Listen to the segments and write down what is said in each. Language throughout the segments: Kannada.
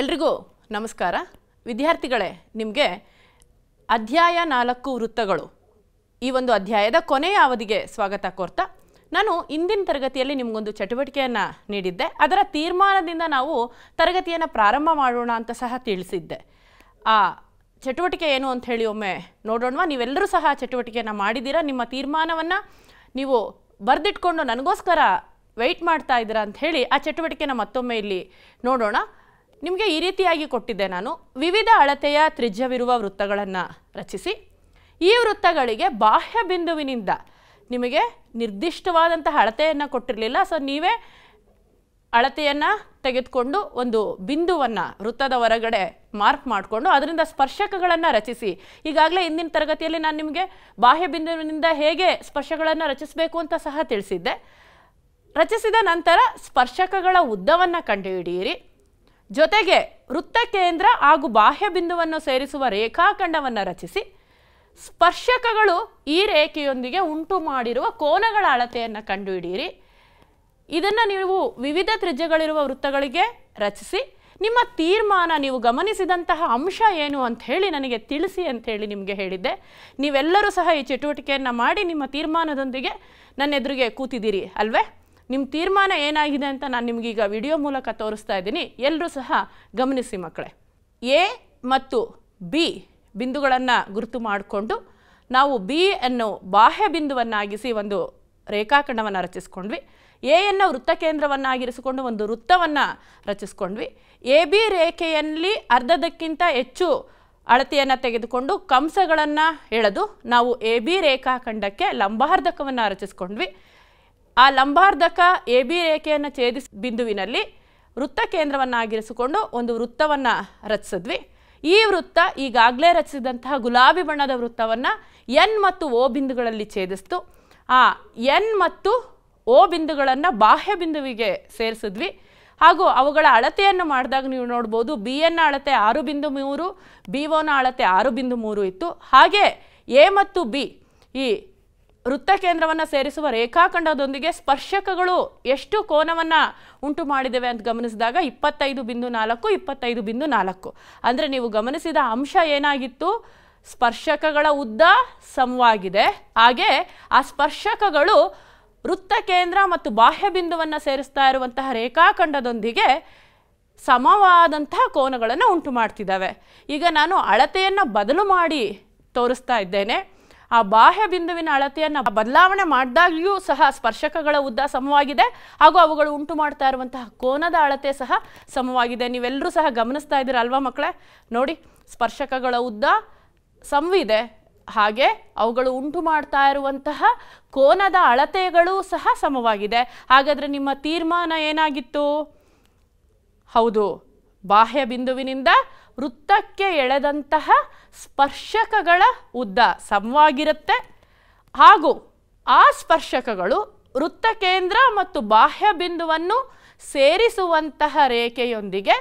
ಎಲ್ರಿಗೂ ನಮಸ್ಕಾರ ವಿದ್ಯಾರ್ಥಿಗಳೇ ನಿಮಗೆ ಅಧ್ಯಾಯ ನಾಲ್ಕು ವೃತ್ತಗಳು ಈ ಒಂದು ಅಧ್ಯಾಯದ ಕೊನೆಯ ಅವಧಿಗೆ ಸ್ವಾಗತ ಕೋರ್ತಾ ನಾನು ಇಂದಿನ ತರಗತಿಯಲ್ಲಿ ನಿಮಗೊಂದು ಚಟುವಟಿಕೆಯನ್ನು ನೀಡಿದ್ದೆ ಅದರ ತೀರ್ಮಾನದಿಂದ ನಾವು ತರಗತಿಯನ್ನು ಪ್ರಾರಂಭ ಮಾಡೋಣ ಅಂತ ಸಹ ತಿಳಿಸಿದ್ದೆ ಆ ಚಟುವಟಿಕೆ ಏನು ಅಂತ ಹೇಳಿ ಒಮ್ಮೆ ನೋಡೋಣವಾ ನೀವೆಲ್ಲರೂ ಸಹ ಚಟುವಟಿಕೆಯನ್ನು ಮಾಡಿದ್ದೀರಾ ನಿಮ್ಮ ತೀರ್ಮಾನವನ್ನು ನೀವು ಬರೆದಿಟ್ಕೊಂಡು ನನಗೋಸ್ಕರ ವೆಯ್ಟ್ ಮಾಡ್ತಾ ಇದ್ದೀರಾ ಅಂತ ಹೇಳಿ ಆ ಚಟುವಟಿಕೆನ ಮತ್ತೊಮ್ಮೆ ಇಲ್ಲಿ ನೋಡೋಣ ನಿಮಗೆ ಈ ರೀತಿಯಾಗಿ ಕೊಟ್ಟಿದ್ದೆ ನಾನು ವಿವಿಧ ಅಳತೆಯ ತ್ರಿಜ್ಯವಿರುವ ವೃತ್ತಗಳನ್ನು ರಚಿಸಿ ಈ ವೃತ್ತಗಳಿಗೆ ಬಾಹ್ಯ ಬಿಂದುವಿನಿಂದ ನಿಮಗೆ ನಿರ್ದಿಷ್ಟವಾದಂತಹ ಅಳತೆಯನ್ನು ಕೊಟ್ಟಿರಲಿಲ್ಲ ಸೊ ನೀವೇ ಅಳತೆಯನ್ನು ತೆಗೆದುಕೊಂಡು ಒಂದು ಬಿಂದುವನ್ನು ವೃತ್ತದ ಹೊರಗಡೆ ಮಾರ್ಕ್ ಮಾಡಿಕೊಂಡು ಅದರಿಂದ ಸ್ಪರ್ಶಕಗಳನ್ನು ರಚಿಸಿ ಈಗಾಗಲೇ ಇಂದಿನ ತರಗತಿಯಲ್ಲಿ ನಾನು ನಿಮಗೆ ಬಾಹ್ಯ ಬಿಂದುವಿನಿಂದ ಹೇಗೆ ಸ್ಪರ್ಶಗಳನ್ನು ರಚಿಸಬೇಕು ಅಂತ ಸಹ ತಿಳಿಸಿದ್ದೆ ರಚಿಸಿದ ನಂತರ ಸ್ಪರ್ಶಕಗಳ ಉದ್ದವನ್ನು ಕಂಡುಹಿಡಿಯಿರಿ ಜೊತೆಗೆ ವೃತ್ತ ಕೇಂದ್ರ ಹಾಗೂ ಬಾಹ್ಯ ಬಿಂದುವನ್ನು ಸೇರಿಸುವ ರೇಖಾಖಂಡವನ್ನು ರಚಿಸಿ ಸ್ಪರ್ಶಕಗಳು ಈ ರೇಖೆಯೊಂದಿಗೆ ಉಂಟು ಮಾಡಿರುವ ಕೋನಗಳ ಅಳತೆಯನ್ನು ಕಂಡುಹಿಡಿಯಿರಿ ಇದನ್ನು ನೀವು ವಿವಿಧ ತ್ರಿಜ್ಯಗಳಿರುವ ವೃತ್ತಗಳಿಗೆ ರಚಿಸಿ ನಿಮ್ಮ ತೀರ್ಮಾನ ನೀವು ಗಮನಿಸಿದಂತಹ ಅಂಶ ಏನು ಅಂತ ಹೇಳಿ ನನಗೆ ತಿಳಿಸಿ ಅಂತ ಹೇಳಿ ನಿಮಗೆ ಹೇಳಿದ್ದೆ ನೀವೆಲ್ಲರೂ ಸಹ ಈ ಚಟುವಟಿಕೆಯನ್ನು ಮಾಡಿ ನಿಮ್ಮ ತೀರ್ಮಾನದೊಂದಿಗೆ ನನ್ನೆದುರಿಗೆ ಕೂತಿದ್ದೀರಿ ಅಲ್ವೇ ನಿಮ್ಮ ತೀರ್ಮಾನ ಏನಾಗಿದೆ ಅಂತ ನಾನು ನಿಮಗೀಗ ವಿಡಿಯೋ ಮೂಲಕ ತೋರಿಸ್ತಾ ಇದ್ದೀನಿ ಎಲ್ಲರೂ ಸಹ ಗಮನಿಸಿ ಮಕ್ಕಳೇ ಎ ಮತ್ತು ಬಿ ಬಿಂದುಗಳನ್ನು ಗುರುತು ಮಾಡಿಕೊಂಡು ನಾವು ಬಿ ಅನ್ನು ಬಾಹ್ಯ ಬಿಂದುವನ್ನಾಗಿಸಿ ಒಂದು ರೇಖಾಖಂಡವನ್ನು ರಚಿಸ್ಕೊಂಡ್ವಿ ವೃತ್ತ ಕೇಂದ್ರವನ್ನಾಗಿರಿಸಿಕೊಂಡು ಒಂದು ವೃತ್ತವನ್ನು ರಚಿಸ್ಕೊಂಡ್ವಿ ಎ ಬಿ ರೇಖೆಯಲ್ಲಿ ಅರ್ಧದಕ್ಕಿಂತ ಹೆಚ್ಚು ಅಳತೆಯನ್ನು ತೆಗೆದುಕೊಂಡು ಕಂಸಗಳನ್ನು ಎಳೆದು ನಾವು ಎ ಬಿ ರೇಖಾಖಂಡಕ್ಕೆ ಲಂಬಾರ್ಧಕವನ್ನು ರಚಿಸ್ಕೊಂಡ್ವಿ ಆ ಲಂಬಾರ್ಧಕ ಎ ಬಿ ರೇಖೆಯನ್ನು ಛೇದಿಸ ಬಿಂದುವಿನಲ್ಲಿ ವೃತ್ತ ಕೇಂದ್ರವನ್ನಾಗಿರಿಸಿಕೊಂಡು ಒಂದು ವೃತ್ತವನ್ನು ರಚಿಸಿದ್ವಿ ಈ ವೃತ್ತ ಈಗಾಗಲೇ ರಚಿಸಿದಂತಹ ಗುಲಾಬಿ ಬಣ್ಣದ ವೃತ್ತವನ್ನು ಎನ್ ಮತ್ತು ಓ ಬಿಂದುಗಳಲ್ಲಿ ಛೇದಿಸ್ತು ಆ ಎನ್ ಮತ್ತು ಓ ಬಿಂದುಗಳನ್ನು ಬಾಹ್ಯ ಬಿಂದುವಿಗೆ ಸೇರಿಸಿದ್ವಿ ಹಾಗೂ ಅವುಗಳ ಅಳತೆಯನ್ನು ಮಾಡಿದಾಗ ನೀವು ನೋಡ್ಬೋದು ಬಿ ಎನ್ ಅಳತೆ ಆರು ಬಿಂದು ಮೂರು ಬಿ ಓನ ಅಳತೆ ಆರು ಬಿಂದು ಮೂರು ಇತ್ತು ಹಾಗೆ ಎ ಮತ್ತು ಬಿ ಈ ವೃತ್ತ ಕೇಂದ್ರವನ್ನು ಸೇರಿಸುವ ರೇಖಾಖಂಡದೊಂದಿಗೆ ಸ್ಪರ್ಶಕಗಳು ಎಷ್ಟು ಕೋನವನ್ನು ಉಂಟು ಮಾಡಿದ್ದೇವೆ ಅಂತ ಗಮನಿಸಿದಾಗ ಇಪ್ಪತ್ತೈದು ಬಿಂದು ನಾಲ್ಕು ಇಪ್ಪತ್ತೈದು ಬಿಂದು ನಾಲ್ಕು ಅಂದರೆ ನೀವು ಗಮನಿಸಿದ ಅಂಶ ಏನಾಗಿತ್ತು ಸ್ಪರ್ಶಕಗಳ ಉದ್ದ ಸಮವಾಗಿದೆ ಹಾಗೆ ಆ ಸ್ಪರ್ಶಕಗಳು ವೃತ್ತ ಕೇಂದ್ರ ಮತ್ತು ಬಾಹ್ಯ ಬಿಂದುವನ್ನು ಸೇರಿಸ್ತಾ ಇರುವಂತಹ ರೇಖಾಖಂಡದೊಂದಿಗೆ ಸಮವಾದಂತಹ ಕೋನಗಳನ್ನು ಉಂಟು ಮಾಡ್ತಿದ್ದಾವೆ ಈಗ ನಾನು ಅಳತೆಯನ್ನು ಬದಲು ಮಾಡಿ ತೋರಿಸ್ತಾ ಇದ್ದೇನೆ ಆ ಬಾಹ್ಯ ಬಿಂದುವಿನ ಅಳತೆಯನ್ನು ಬದಲಾವಣೆ ಮಾಡಿದಾಗ್ಯೂ ಸಹ ಸ್ಪರ್ಶಕಗಳ ಉದ್ದ ಸಮವಾಗಿದೆ ಹಾಗೂ ಅವುಗಳು ಉಂಟು ಮಾಡ್ತಾ ಇರುವಂತಹ ಕೋನದ ಅಳತೆ ಸಹ ಸಮವಾಗಿದೆ ನೀವೆಲ್ಲರೂ ಸಹ ಗಮನಿಸ್ತಾ ಇದ್ದೀರ ಅಲ್ವಾ ಮಕ್ಕಳೇ ನೋಡಿ ಸ್ಪರ್ಶಕಗಳ ಉದ್ದ ಸಮವಿದೆ ಹಾಗೆ ಅವುಗಳು ಉಂಟು ಮಾಡ್ತಾ ಇರುವಂತಹ ಕೋನದ ಅಳತೆಗಳು ಸಹ ಸಮವಾಗಿದೆ ಹಾಗಾದರೆ ನಿಮ್ಮ ತೀರ್ಮಾನ ಏನಾಗಿತ್ತು ಹೌದು ಬಾಹ್ಯ ಬಿಂದುವಿನಿಂದ ವೃತ್ತಕ್ಕೆ ಎಳೆದಂತಹ ಸ್ಪರ್ಶಕಗಳ ಉದ್ದ ಸಮವಾಗಿರುತ್ತೆ ಹಾಗೂ ಆ ಸ್ಪರ್ಶಕಗಳು ವೃತ್ತ ಕೇಂದ್ರ ಮತ್ತು ಬಾಹ್ಯ ಬಿಂದುವನ್ನು ಸೇರಿಸುವಂತಹ ರೇಖೆಯೊಂದಿಗೆ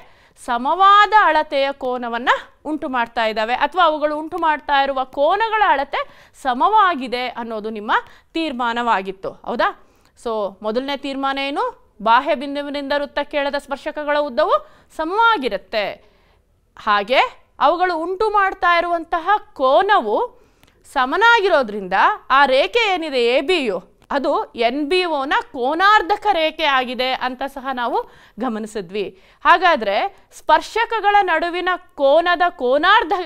ಸಮವಾದ ಅಳತೆಯ ಕೋನವನ್ನು ಉಂಟು ಮಾಡ್ತಾ ಇದ್ದಾವೆ ಅಥವಾ ಅವುಗಳು ಉಂಟು ಮಾಡ್ತಾ ಇರುವ ಕೋನಗಳ ಅಳತೆ ಸಮವಾಗಿದೆ ಅನ್ನೋದು ನಿಮ್ಮ ತೀರ್ಮಾನವಾಗಿತ್ತು ಹೌದಾ ಸೊ ಮೊದಲನೇ ತೀರ್ಮಾನ ಏನು ಬಾಹ್ಯ ಬಿಂದುವಿನಿಂದ ವೃತ್ತಕ್ಕೆ ಎಳೆದ ಸ್ಪರ್ಶಕಗಳ ಉದ್ದವು ಸಮವಾಗಿರುತ್ತೆ ಹಾಗೆ ಅವುಗಳು ಉಂಟು ಮಾಡ್ತಾ ಇರುವಂತಹ ಕೋನವು ಸಮನಾಗಿರೋದ್ರಿಂದ ಆ ರೇಖೆ ಏನಿದೆ ಎ ಬಿ ಯು ಅದು ಎನ್ ಬಿ ಒನ ಕೋನಾರ್ಧಕ ರೇಖೆ ಆಗಿದೆ ಅಂತ ಸಹ ನಾವು ಗಮನಿಸಿದ್ವಿ ಹಾಗಾದರೆ ಸ್ಪರ್ಶಕಗಳ ನಡುವಿನ ಕೋನದ ಕೋನಾರ್ಧ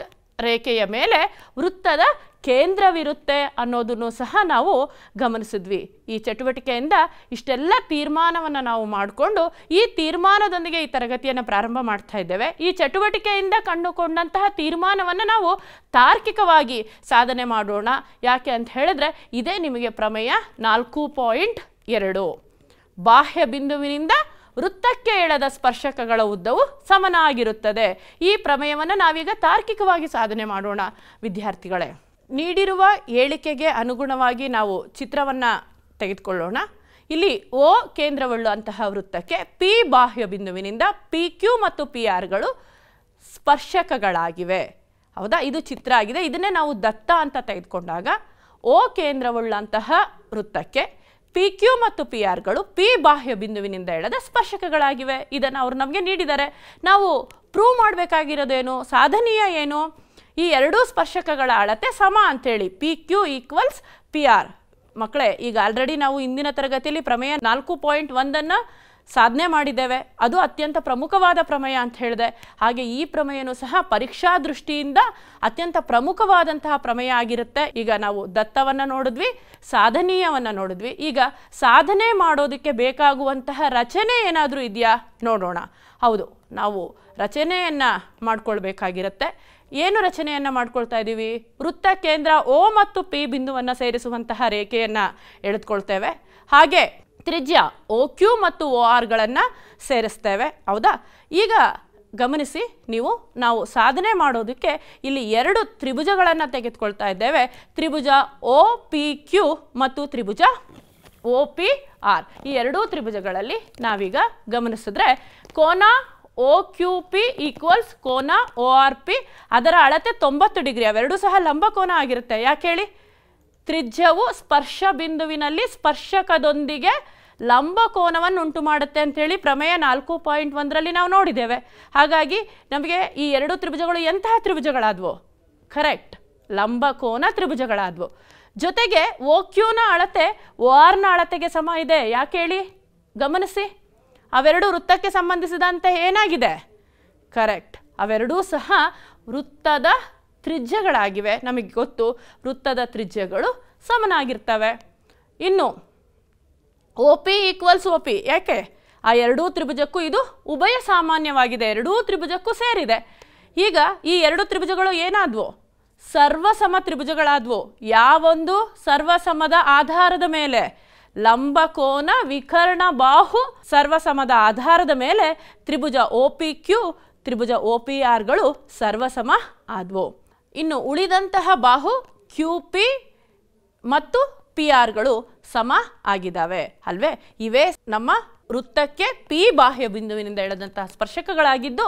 ರೇಖೆಯ ಮೇಲೆ ವೃತ್ತದ ಕೇಂದ್ರವಿರುತ್ತೆ ಅನ್ನೋದನ್ನು ಸಹ ನಾವು ಗಮನಿಸಿದ್ವಿ ಈ ಚಟುವಟಿಕೆಯಿಂದ ಇಷ್ಟೆಲ್ಲ ತೀರ್ಮಾನವನ್ನು ನಾವು ಮಾಡಿಕೊಂಡು ಈ ತೀರ್ಮಾನದೊಂದಿಗೆ ಈ ತರಗತಿಯನ್ನು ಪ್ರಾರಂಭ ಮಾಡ್ತಾ ಇದ್ದೇವೆ ಈ ಚಟುವಟಿಕೆಯಿಂದ ಕಂಡುಕೊಂಡಂತಹ ತೀರ್ಮಾನವನ್ನು ನಾವು ತಾರ್ಕಿಕವಾಗಿ ಸಾಧನೆ ಮಾಡೋಣ ಯಾಕೆ ಅಂತ ಹೇಳಿದ್ರೆ ಇದೇ ನಿಮಗೆ ಪ್ರಮೇಯ ನಾಲ್ಕು ಪಾಯಿಂಟ್ ಎರಡು ಬಾಹ್ಯ ಬಿಂದುವಿನಿಂದ ವೃತ್ತಕ್ಕೆ ಎಳೆದ ಸ್ಪರ್ಶಕಗಳ ಉದ್ದವು ಸಮನಾಗಿರುತ್ತದೆ ಈ ಪ್ರಮೇಯವನ್ನು ನಾವೀಗ ತಾರ್ಕಿಕವಾಗಿ ಸಾಧನೆ ಮಾಡೋಣ ವಿದ್ಯಾರ್ಥಿಗಳೇ ನೀಡಿರುವ ಹೇಳಿಕೆಗೆ ಅನುಗುಣವಾಗಿ ನಾವು ಚಿತ್ರವನ್ನು ತೆಗೆದುಕೊಳ್ಳೋಣ ಇಲ್ಲಿ ಓ ಅಂತಹ ವೃತ್ತಕ್ಕೆ ಪಿ ಬಾಹ್ಯ ಬಿಂದುವಿನಿಂದ ಪಿ ಕ್ಯೂ ಮತ್ತು ಪಿ ಆರ್ಗಳು ಸ್ಪರ್ಶಕಗಳಾಗಿವೆ ಹೌದಾ ಇದು ಚಿತ್ರ ಆಗಿದೆ ಇದನ್ನೇ ನಾವು ದತ್ತ ಅಂತ ತೆಗೆದುಕೊಂಡಾಗ ಓ ಕೇಂದ್ರವುಳ್ಳಂತಹ ವೃತ್ತಕ್ಕೆ ಪಿ ಕ್ಯೂ ಮತ್ತು ಪಿ ಆರ್ಗಳು ಪಿ ಬಾಹ್ಯ ಬಿಂದುವಿನಿಂದ ಎಳೆದ ಸ್ಪರ್ಶಕಗಳಾಗಿವೆ ಇದನ್ನು ಅವರು ನಮಗೆ ನೀಡಿದ್ದಾರೆ ನಾವು ಪ್ರೂವ್ ಮಾಡಬೇಕಾಗಿರೋದೇನು ಸಾಧನೀಯ ಏನು ಈ ಎರಡೂ ಸ್ಪರ್ಶಕಗಳ ಅಳತೆ ಸಮ ಅಂಥೇಳಿ P Q equals P R ಮಕ್ಕಳೇ ಈಗ ಆಲ್ರೆಡಿ ನಾವು ಇಂದಿನ ತರಗತಿಯಲ್ಲಿ ಪ್ರಮೇಯ ನಾಲ್ಕು ಪಾಯಿಂಟ್ ಒಂದನ್ನು ಸಾಧನೆ ಮಾಡಿದ್ದೇವೆ ಅದು ಅತ್ಯಂತ ಪ್ರಮುಖವಾದ ಪ್ರಮೇಯ ಅಂತ ಹೇಳಿದೆ ಹಾಗೆ ಈ ಪ್ರಮೇಯನೂ ಸಹ ಪರೀಕ್ಷಾ ದೃಷ್ಟಿಯಿಂದ ಅತ್ಯಂತ ಪ್ರಮುಖವಾದಂತಹ ಪ್ರಮೇಯ ಆಗಿರುತ್ತೆ ಈಗ ನಾವು ದತ್ತವನ್ನು ನೋಡಿದ್ವಿ ಸಾಧನೀಯವನ್ನು ನೋಡಿದ್ವಿ ಈಗ ಸಾಧನೆ ಮಾಡೋದಕ್ಕೆ ಬೇಕಾಗುವಂತಹ ರಚನೆ ಏನಾದರೂ ಇದೆಯಾ ನೋಡೋಣ ಹೌದು ನಾವು ರಚನೆಯನ್ನು ಮಾಡಿಕೊಳ್ಬೇಕಾಗಿರುತ್ತೆ ಏನು ರಚನೆಯನ್ನು ಮಾಡ್ಕೊಳ್ತಾ ಇದ್ದೀವಿ ವೃತ್ತ ಕೇಂದ್ರ ಓ ಮತ್ತು ಪಿ ಬಿಂದುವನ್ನು ಸೇರಿಸುವಂತಹ ರೇಖೆಯನ್ನು ಎಳೆದುಕೊಳ್ತೇವೆ ಹಾಗೆ ತ್ರಿಜ್ಯ ಓ ಕ್ಯೂ ಮತ್ತು ಓ ಆರ್ಗಳನ್ನು ಸೇರಿಸ್ತೇವೆ ಹೌದಾ ಈಗ ಗಮನಿಸಿ ನೀವು ನಾವು ಸಾಧನೆ ಮಾಡೋದಕ್ಕೆ ಇಲ್ಲಿ ಎರಡು ತ್ರಿಭುಜಗಳನ್ನು ತೆಗೆದುಕೊಳ್ತಾ ಇದ್ದೇವೆ ತ್ರಿಭುಜ ಓ ಪಿ ಕ್ಯೂ ಮತ್ತು ತ್ರಿಭುಜ ಓ ಪಿ ಆರ್ ಈ ಎರಡೂ ತ್ರಿಭುಜಗಳಲ್ಲಿ ನಾವೀಗ ಗಮನಿಸಿದ್ರೆ ಕೋನ ಓ ಕ್ಯೂ ಪಿ ಈಕ್ವಲ್ಸ್ ಕೋನ ಓ ಆರ್ ಪಿ ಅದರ ಅಳತೆ ತೊಂಬತ್ತು ಡಿಗ್ರಿ ಅವೆರಡೂ ಸಹ ಲಂಬಕೋನ ಆಗಿರುತ್ತೆ ಯಾಕೆ ಹೇಳಿ ತ್ರಿಜ್ಯವು ಸ್ಪರ್ಶ ಬಿಂದುವಿನಲ್ಲಿ ಸ್ಪರ್ಶಕದೊಂದಿಗೆ ಲಂಬ ಕೋನವನ್ನು ಉಂಟು ಮಾಡುತ್ತೆ ಅಂಥೇಳಿ ಪ್ರಮೇಯ ನಾಲ್ಕು ಪಾಯಿಂಟ್ ಒಂದರಲ್ಲಿ ನಾವು ನೋಡಿದ್ದೇವೆ ಹಾಗಾಗಿ ನಮಗೆ ಈ ಎರಡು ತ್ರಿಭುಜಗಳು ಎಂತಹ ತ್ರಿಭುಜಗಳಾದವು ಕರೆಕ್ಟ್ ಲಂಬಕೋನ ತ್ರಿಭುಜಗಳಾದವು ಜೊತೆಗೆ ಓ ಕ್ಯೂನ ಅಳತೆ ಓ ಆರ್ನ ಅಳತೆಗೆ ಸಮ ಇದೆ ಯಾಕೆ ಹೇಳಿ ಗಮನಿಸಿ ಅವೆರಡೂ ವೃತ್ತಕ್ಕೆ ಸಂಬಂಧಿಸಿದಂತೆ ಏನಾಗಿದೆ ಕರೆಕ್ಟ್ ಅವೆರಡೂ ಸಹ ವೃತ್ತದ ತ್ರಿಜ್ಯಗಳಾಗಿವೆ ನಮಗೆ ಗೊತ್ತು ವೃತ್ತದ ತ್ರಿಜ್ಯಗಳು ಸಮನಾಗಿರ್ತವೆ ಇನ್ನು O P equals O P ಯಾಕೆ ಆ ಎರಡೂ ತ್ರಿಭುಜಕ್ಕೂ ಇದು ಉಭಯ ಸಾಮಾನ್ಯವಾಗಿದೆ ಎರಡೂ ತ್ರಿಭುಜಕ್ಕೂ ಸೇರಿದೆ ಈಗ ಈ ಎರಡು ತ್ರಿಭುಜಗಳು ಏನಾದವು ಸರ್ವಸಮ ತ್ರಿಭುಜಗಳಾದವು ಯಾವೊಂದು ಸರ್ವಸಮದ ಆಧಾರದ ಮೇಲೆ ಲಂಬಕೋನ ವಿಕರ್ಣ ಬಾಹು ಸರ್ವಸಮದ ಆಧಾರದ ಮೇಲೆ ತ್ರಿಭುಜ ಒ ಪಿ ಕ್ಯೂ ತ್ರಿಭುಜ ಒ ಪಿ ಆರ್ಗಳು ಸರ್ವಸಮ ಆದವು ಇನ್ನು ಉಳಿದಂತಹ ಬಾಹು ಕ್ಯೂ ಪಿ ಮತ್ತು ಪಿ ಆರ್ಗಳು ಸಮ ಆಗಿದ್ದಾವೆ ಅಲ್ವೇ ಇವೇ ನಮ್ಮ ವೃತ್ತಕ್ಕೆ ಪಿ ಬಾಹ್ಯ ಬಿಂದುವಿನಿಂದ ಎಳೆದಂತಹ ಸ್ಪರ್ಶಕಗಳಾಗಿದ್ದು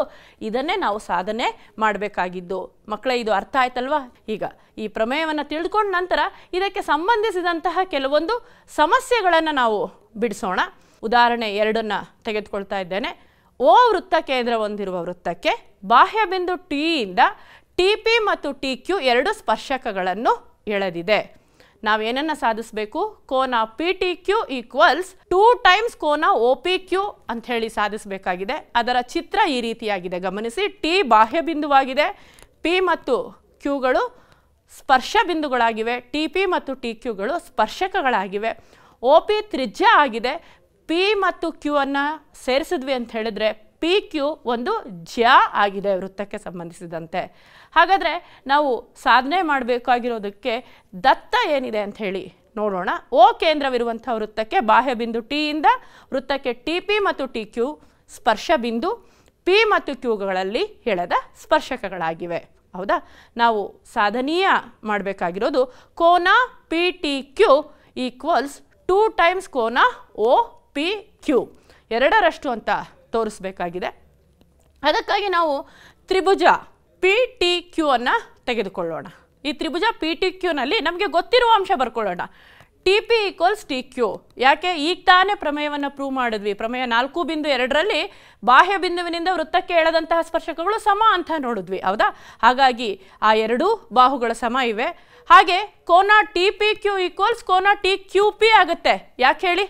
ಇದನ್ನೇ ನಾವು ಸಾಧನೆ ಮಾಡಬೇಕಾಗಿದ್ದು ಮಕ್ಕಳೇ ಇದು ಅರ್ಥ ಆಯ್ತಲ್ವಾ ಈಗ ಈ ಪ್ರಮೇಯವನ್ನು ತಿಳಿದುಕೊಂಡ ನಂತರ ಇದಕ್ಕೆ ಸಂಬಂಧಿಸಿದಂತಹ ಕೆಲವೊಂದು ಸಮಸ್ಯೆಗಳನ್ನು ನಾವು ಬಿಡಿಸೋಣ ಉದಾಹರಣೆ ಎರಡನ್ನು ತೆಗೆದುಕೊಳ್ತಾ ಇದ್ದೇನೆ ಓ ವೃತ್ತ ಕೇಂದ್ರ ಹೊಂದಿರುವ ವೃತ್ತಕ್ಕೆ ಬಾಹ್ಯ ಬಿಂದು ಟಿಯಿಂದ ಟಿ ಪಿ ಮತ್ತು ಟಿ ಕ್ಯೂ ಎರಡು ಸ್ಪರ್ಶಕಗಳನ್ನು ಎಳೆದಿದೆ ನಾವೇನನ್ನ ಸಾಧಿಸಬೇಕು ಕೋನ P T Q equals two times ಕೋನ ಓ ಪಿ ಕ್ಯೂ ಅಂತ ಹೇಳಿ ಸಾಧಿಸಬೇಕಾಗಿದೆ ಅದರ ಚಿತ್ರ ಈ ರೀತಿಯಾಗಿದೆ ಗಮನಿಸಿ ಟಿ ಬಾಹ್ಯ ಬಿಂದುವಾಗಿದೆ ಪಿ ಮತ್ತು ಕ್ಯೂಗಳು ಸ್ಪರ್ಶ ಬಿಂದುಗಳಾಗಿವೆ ಟಿ ಪಿ ಮತ್ತು ಟಿ ಕ್ಯೂಗಳು ಸ್ಪರ್ಶಕಗಳಾಗಿವೆ ಓ ಪಿ ತ್ರಿಜ್ಯ ಆಗಿದೆ ಪಿ ಮತ್ತು ಕ್ಯೂ ಅನ್ನು ಸೇರಿಸಿದ್ವಿ ಅಂತ ಹೇಳಿದ್ರೆ ಪಿ ಕ್ಯೂ ಒಂದು ಜ್ಯ ಆಗಿದೆ ವೃತ್ತಕ್ಕೆ ಸಂಬಂಧಿಸಿದಂತೆ ಹಾಗಾದರೆ ನಾವು ಸಾಧನೆ ಮಾಡಬೇಕಾಗಿರೋದಕ್ಕೆ ದತ್ತ ಏನಿದೆ ಅಂತ ಹೇಳಿ ನೋಡೋಣ ಓ ಕೇಂದ್ರವಿರುವಂಥ ವೃತ್ತಕ್ಕೆ ಬಾಹ್ಯ ಬಿಂದು ಟಿಯಿಂದ ವೃತ್ತಕ್ಕೆ ಟಿ ಪಿ ಮತ್ತು ಟಿ ಕ್ಯೂ ಸ್ಪರ್ಶ ಬಿಂದು ಪಿ ಮತ್ತು ಕ್ಯೂಗಳಲ್ಲಿ ಎಳೆದ ಸ್ಪರ್ಶಕಗಳಾಗಿವೆ ಹೌದಾ ನಾವು ಸಾಧನೀಯ ಮಾಡಬೇಕಾಗಿರೋದು ಕೋನ P T Q equals two times ಕೋನ ಓ ಪಿ ಕ್ಯೂ ಎರಡರಷ್ಟು ಅಂತ ತೋರಿಸಬೇಕಾಗಿದೆ ಅದಕ್ಕಾಗಿ ನಾವು ತ್ರಿಭುಜ ಪಿ ಟಿ ಕ್ಯೂ ಅನ್ನು ತೆಗೆದುಕೊಳ್ಳೋಣ ಈ ತ್ರಿಭುಜ ಪಿ ಟಿ ಕ್ಯೂನಲ್ಲಿ ನಮಗೆ ಗೊತ್ತಿರುವ ಅಂಶ ಬರ್ಕೊಳ್ಳೋಣ T P equals T Q ಯಾಕೆ ಈಗ ತಾನೇ ಪ್ರಮೇಯವನ್ನು ಪ್ರೂವ್ ಮಾಡಿದ್ವಿ ಪ್ರಮೇಯ ನಾಲ್ಕು ಬಿಂದು ಎರಡರಲ್ಲಿ ಬಾಹ್ಯ ಬಿಂದುವಿನಿಂದ ವೃತ್ತಕ್ಕೆ ಎಳೆದಂತಹ ಸ್ಪರ್ಶಕಗಳು ಸಮ ಅಂತ ನೋಡಿದ್ವಿ ಹೌದಾ ಹಾಗಾಗಿ ಆ ಎರಡೂ ಬಾಹುಗಳ ಸಮ ಇವೆ ಹಾಗೆ ಕೋನ ಟಿ ಪಿ ಕ್ಯೂ ಈಕ್ವಲ್ಸ್ ಕೋನ ಟಿ ಕ್ಯೂ ಪಿ ಆಗುತ್ತೆ ಯಾಕೆ ಹೇಳಿ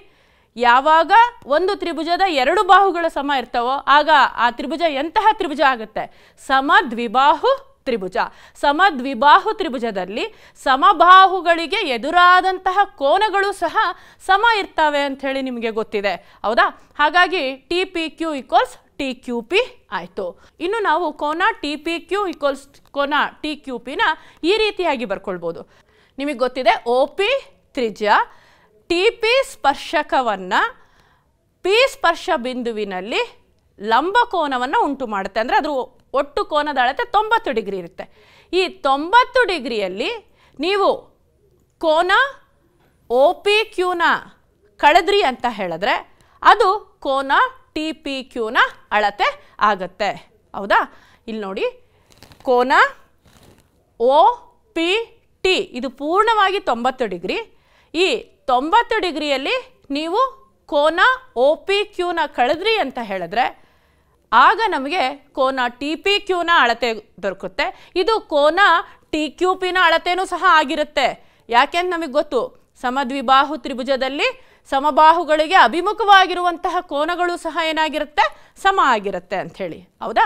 ಯಾವಾಗ ಒಂದು ತ್ರಿಭುಜದ ಎರಡು ಬಾಹುಗಳ ಸಮ ಇರ್ತವೋ ಆಗ ಆ ತ್ರಿಭುಜ ಎಂತಹ ತ್ರಿಭುಜ ಆಗುತ್ತೆ ಸಮ ದ್ವಿಬಾಹು ತ್ರಿಭುಜ ಸಮ ದ್ವಿಬಾಹು ತ್ರಿಭುಜದಲ್ಲಿ ಸಮಬಾಹುಗಳಿಗೆ ಎದುರಾದಂತಹ ಕೋನಗಳು ಸಹ ಸಮ ಇರ್ತವೆ ಅಂಥೇಳಿ ನಿಮಗೆ ಗೊತ್ತಿದೆ ಹೌದಾ ಹಾಗಾಗಿ T P Q equals T Q P ಆಯಿತು ಇನ್ನು ನಾವು ಕೋನ ಟಿ ಪಿ ಕ್ಯೂ ಈಕ್ವಲ್ಸ್ ಕೋನ ಟಿ ಕ್ಯೂ ಪಿನ ಈ ರೀತಿಯಾಗಿ ಬರ್ಕೊಳ್ಬೋದು ನಿಮಗೆ ಗೊತ್ತಿದೆ ಓ ಪಿ ತ್ರಿಜ್ಯ ಟಿ ಪಿ ಸ್ಪರ್ಶಕವನ್ನು ಪಿ ಸ್ಪರ್ಶ ಬಿಂದುವಿನಲ್ಲಿ ಲಂಬ ಕೋನವನ್ನು ಉಂಟು ಮಾಡುತ್ತೆ ಅಂದರೆ ಅದು ಒಟ್ಟು ಕೋನದ ಅಳತೆ ತೊಂಬತ್ತು ಡಿಗ್ರಿ ಇರುತ್ತೆ ಈ ತೊಂಬತ್ತು ಡಿಗ್ರಿಯಲ್ಲಿ ನೀವು ಕೋನ ಒ ಪಿ ಕ್ಯೂನ ಕಳೆದ್ರಿ ಅಂತ ಹೇಳಿದ್ರೆ ಅದು ಕೋನ ಟಿ ಪಿ ಕ್ಯೂನ ಅಳತೆ ಆಗುತ್ತೆ ಹೌದಾ ಇಲ್ಲಿ ನೋಡಿ ಕೋನ ಓ ಪಿ ಟಿ ಇದು ಪೂರ್ಣವಾಗಿ ತೊಂಬತ್ತು ಡಿಗ್ರಿ ಈ ತೊಂಬತ್ತು ಡಿಗ್ರಿಯಲ್ಲಿ ನೀವು ಕೋನ ಓ ಪಿ ಕ್ಯೂನ ಕಳೆದ್ರಿ ಅಂತ ಹೇಳಿದ್ರೆ ಆಗ ನಮಗೆ ಕೋನ ಟಿ ಪಿ ಕ್ಯೂನ ಅಳತೆ ದೊರಕುತ್ತೆ ಇದು ಕೋನ ಟಿ ಕ್ಯೂ ಪಿನ ಅಳತೆಯೂ ಸಹ ಆಗಿರುತ್ತೆ ಯಾಕೆಂದ್ರೆ ನಮಗೆ ಗೊತ್ತು ಸಮದ್ವಿಬಾಹು ತ್ರಿಭುಜದಲ್ಲಿ ಸಮಬಾಹುಗಳಿಗೆ ಅಭಿಮುಖವಾಗಿರುವಂತಹ ಕೋನಗಳು ಸಹ ಏನಾಗಿರುತ್ತೆ ಸಮ ಆಗಿರುತ್ತೆ ಅಂಥೇಳಿ ಹೌದಾ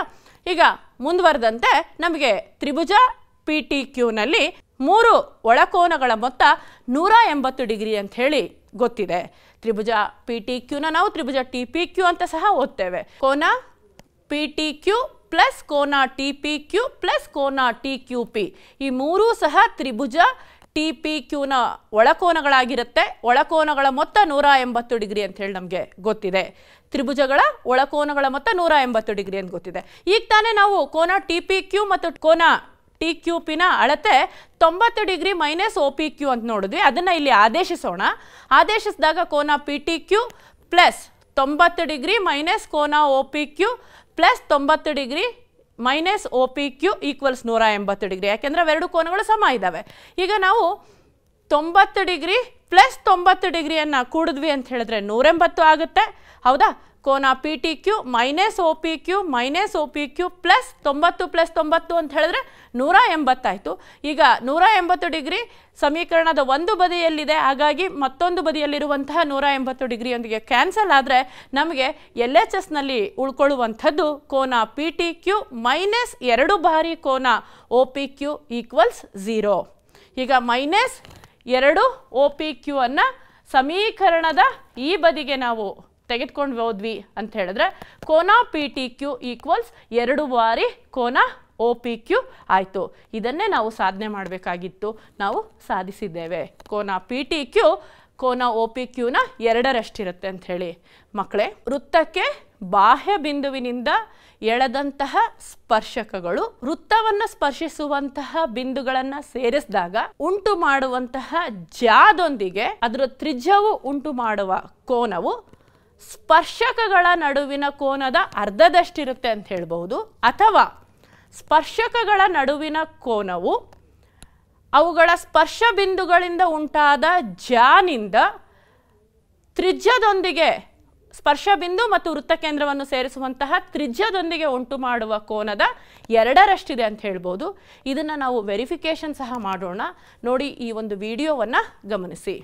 ಈಗ ಮುಂದುವರೆದಂತೆ ನಮಗೆ ತ್ರಿಭುಜ ಪಿ ಟಿ ಕ್ಯೂನಲ್ಲಿ ಮೂರು ಒಳಕೋನಗಳ ಮೊತ್ತ ನೂರ ಎಂಬತ್ತು ಡಿಗ್ರಿ ಅಂತ ಹೇಳಿ ಗೊತ್ತಿದೆ ತ್ರಿಭುಜ ಪಿ ಟಿ ಕ್ಯೂನ ನಾವು ತ್ರಿಭುಜ ಟಿ ಪಿ ಕ್ಯೂ ಅಂತ ಸಹ ಓದ್ತೇವೆ ಕೋನ ಪಿ ಟಿ ಕ್ಯೂ ಪ್ಲಸ್ ಕೋನ ಟಿ ಪಿ ಕ್ಯೂ ಪ್ಲಸ್ ಕೋನ ಟಿ ಕ್ಯೂ ಪಿ ಈ ಮೂರೂ ಸಹ ತ್ರಿಭುಜ ಟಿ ಪಿ ಕ್ಯೂನ ಒಳಕೋನಗಳಾಗಿರುತ್ತೆ ಒಳಕೋನಗಳ ಮೊತ್ತ ನೂರ ಎಂಬತ್ತು ಡಿಗ್ರಿ ಅಂತ ಹೇಳಿ ನಮಗೆ ಗೊತ್ತಿದೆ ತ್ರಿಭುಜಗಳ ಒಳಕೋನಗಳ ಮೊತ್ತ ನೂರ ಎಂಬತ್ತು ಡಿಗ್ರಿ ಅಂತ ಗೊತ್ತಿದೆ ಈಗ ತಾನೇ ನಾವು ಕೋನ ಟಿ ಪಿ ಕ್ಯೂ ಮತ್ತು ಕೋನ ಟಿ ಕ್ಯೂ ಪಿನ ಅಳತೆ ತೊಂಬತ್ತು degree minus O P Q ಅಂತ ನೋಡಿದ್ವಿ ಅದನ್ನು ಇಲ್ಲಿ ಆದೇಶಿಸೋಣ ಆದೇಶಿಸಿದಾಗ ಕೋನ ಪಿ ಟಿ ಕ್ಯೂ ಪ್ಲಸ್ ತೊಂಬತ್ತು ಡಿಗ್ರಿ ಮೈನಸ್ ಕೋನ ಓ ಪಿ ಕ್ಯೂ ಪ್ಲಸ್ ತೊಂಬತ್ತು degree minus O P Q equals ನೂರ ಎಂಬತ್ತು ಡಿಗ್ರಿ ಯಾಕೆಂದರೆ ಎರಡು ಕೋನಗಳು ಸಮ ಇದ್ದಾವೆ ಈಗ ನಾವು ತೊಂಬತ್ತು ಡಿಗ್ರಿ ಪ್ಲಸ್ ತೊಂಬತ್ತು ಡಿಗ್ರಿಯನ್ನು ಕೂಡಿದ್ವಿ ಅಂತ ಹೇಳಿದ್ರೆ ನೂರೆಂಬತ್ತು ಆಗುತ್ತೆ ಹೌದಾ ಕೋನ P T Q minus O P Q minus O P Q plus ತೊಂಬತ್ತು ಪ್ಲಸ್ ತೊಂಬತ್ತು ಅಂತ ಹೇಳಿದ್ರೆ ನೂರ ಎಂಬತ್ತಾಯಿತು ಈಗ ನೂರ ಎಂಬತ್ತು ಡಿಗ್ರಿ ಸಮೀಕರಣದ ಒಂದು ಬದಿಯಲ್ಲಿದೆ ಹಾಗಾಗಿ ಮತ್ತೊಂದು ಬದಿಯಲ್ಲಿರುವಂತಹ ನೂರ ಎಂಬತ್ತು ಡಿಗ್ರಿಯೊಂದಿಗೆ ಕ್ಯಾನ್ಸಲ್ ಆದರೆ ನಮಗೆ ಎಲ್ ಎಚ್ ಎಸ್ನಲ್ಲಿ ಉಳ್ಕೊಳ್ಳುವಂಥದ್ದು ಕೋನ ಪಿ ಟಿ ಕ್ಯೂ ಮೈನಸ್ ಎರಡು ಬಾರಿ ಕೋನ O P Q equals zero ಈಗ ಮೈನಸ್ ಎರಡು ಒ ಪಿ ಕ್ಯೂ ಅನ್ನು ಸಮೀಕರಣದ ಈ ಬದಿಗೆ ನಾವು ತೆಗೆದುಕೊಂಡು ಹೋದ್ವಿ ಅಂತ ಹೇಳಿದ್ರೆ ಕೋನ ಪಿ ಟಿ ಕ್ಯೂ ಈಕ್ವಲ್ಸ್ ಎರಡು ಬಾರಿ ಕೋನ ಒ ಪಿ ಕ್ಯೂ ಆಯಿತು ಇದನ್ನೇ ನಾವು ಸಾಧನೆ ಮಾಡಬೇಕಾಗಿತ್ತು ನಾವು ಸಾಧಿಸಿದ್ದೇವೆ ಕೋನ ಪಿ ಟಿ ಕ್ಯೂ ಕೋನ ಒ ಪಿ ಕ್ಯೂನ ಎರಡರಷ್ಟಿರುತ್ತೆ ಹೇಳಿ ಮಕ್ಕಳೇ ವೃತ್ತಕ್ಕೆ ಬಾಹ್ಯ ಬಿಂದುವಿನಿಂದ ಎಳೆದಂತಹ ಸ್ಪರ್ಶಕಗಳು ವೃತ್ತವನ್ನು ಸ್ಪರ್ಶಿಸುವಂತಹ ಬಿಂದುಗಳನ್ನು ಸೇರಿಸಿದಾಗ ಉಂಟು ಮಾಡುವಂತಹ ಜಾದೊಂದಿಗೆ ಅದರ ತ್ರಿಜ್ಯವು ಉಂಟು ಮಾಡುವ ಕೋನವು ಸ್ಪರ್ಶಕಗಳ ನಡುವಿನ ಕೋನದ ಅರ್ಧದಷ್ಟಿರುತ್ತೆ ಅಂತ ಹೇಳ್ಬೋದು ಅಥವಾ ಸ್ಪರ್ಶಕಗಳ ನಡುವಿನ ಕೋನವು ಅವುಗಳ ಸ್ಪರ್ಶ ಬಿಂದುಗಳಿಂದ ಉಂಟಾದ ಜಾನಿಂದ ತ್ರಿಜ್ಯದೊಂದಿಗೆ ಸ್ಪರ್ಶ ಬಿಂದು ಮತ್ತು ಕೇಂದ್ರವನ್ನು ಸೇರಿಸುವಂತಹ ತ್ರಿಜ್ಯದೊಂದಿಗೆ ಉಂಟು ಮಾಡುವ ಕೋನದ ಎರಡರಷ್ಟಿದೆ ಅಂತ ಹೇಳ್ಬೋದು ಇದನ್ನು ನಾವು ವೆರಿಫಿಕೇಷನ್ ಸಹ ಮಾಡೋಣ ನೋಡಿ ಈ ಒಂದು ವಿಡಿಯೋವನ್ನು ಗಮನಿಸಿ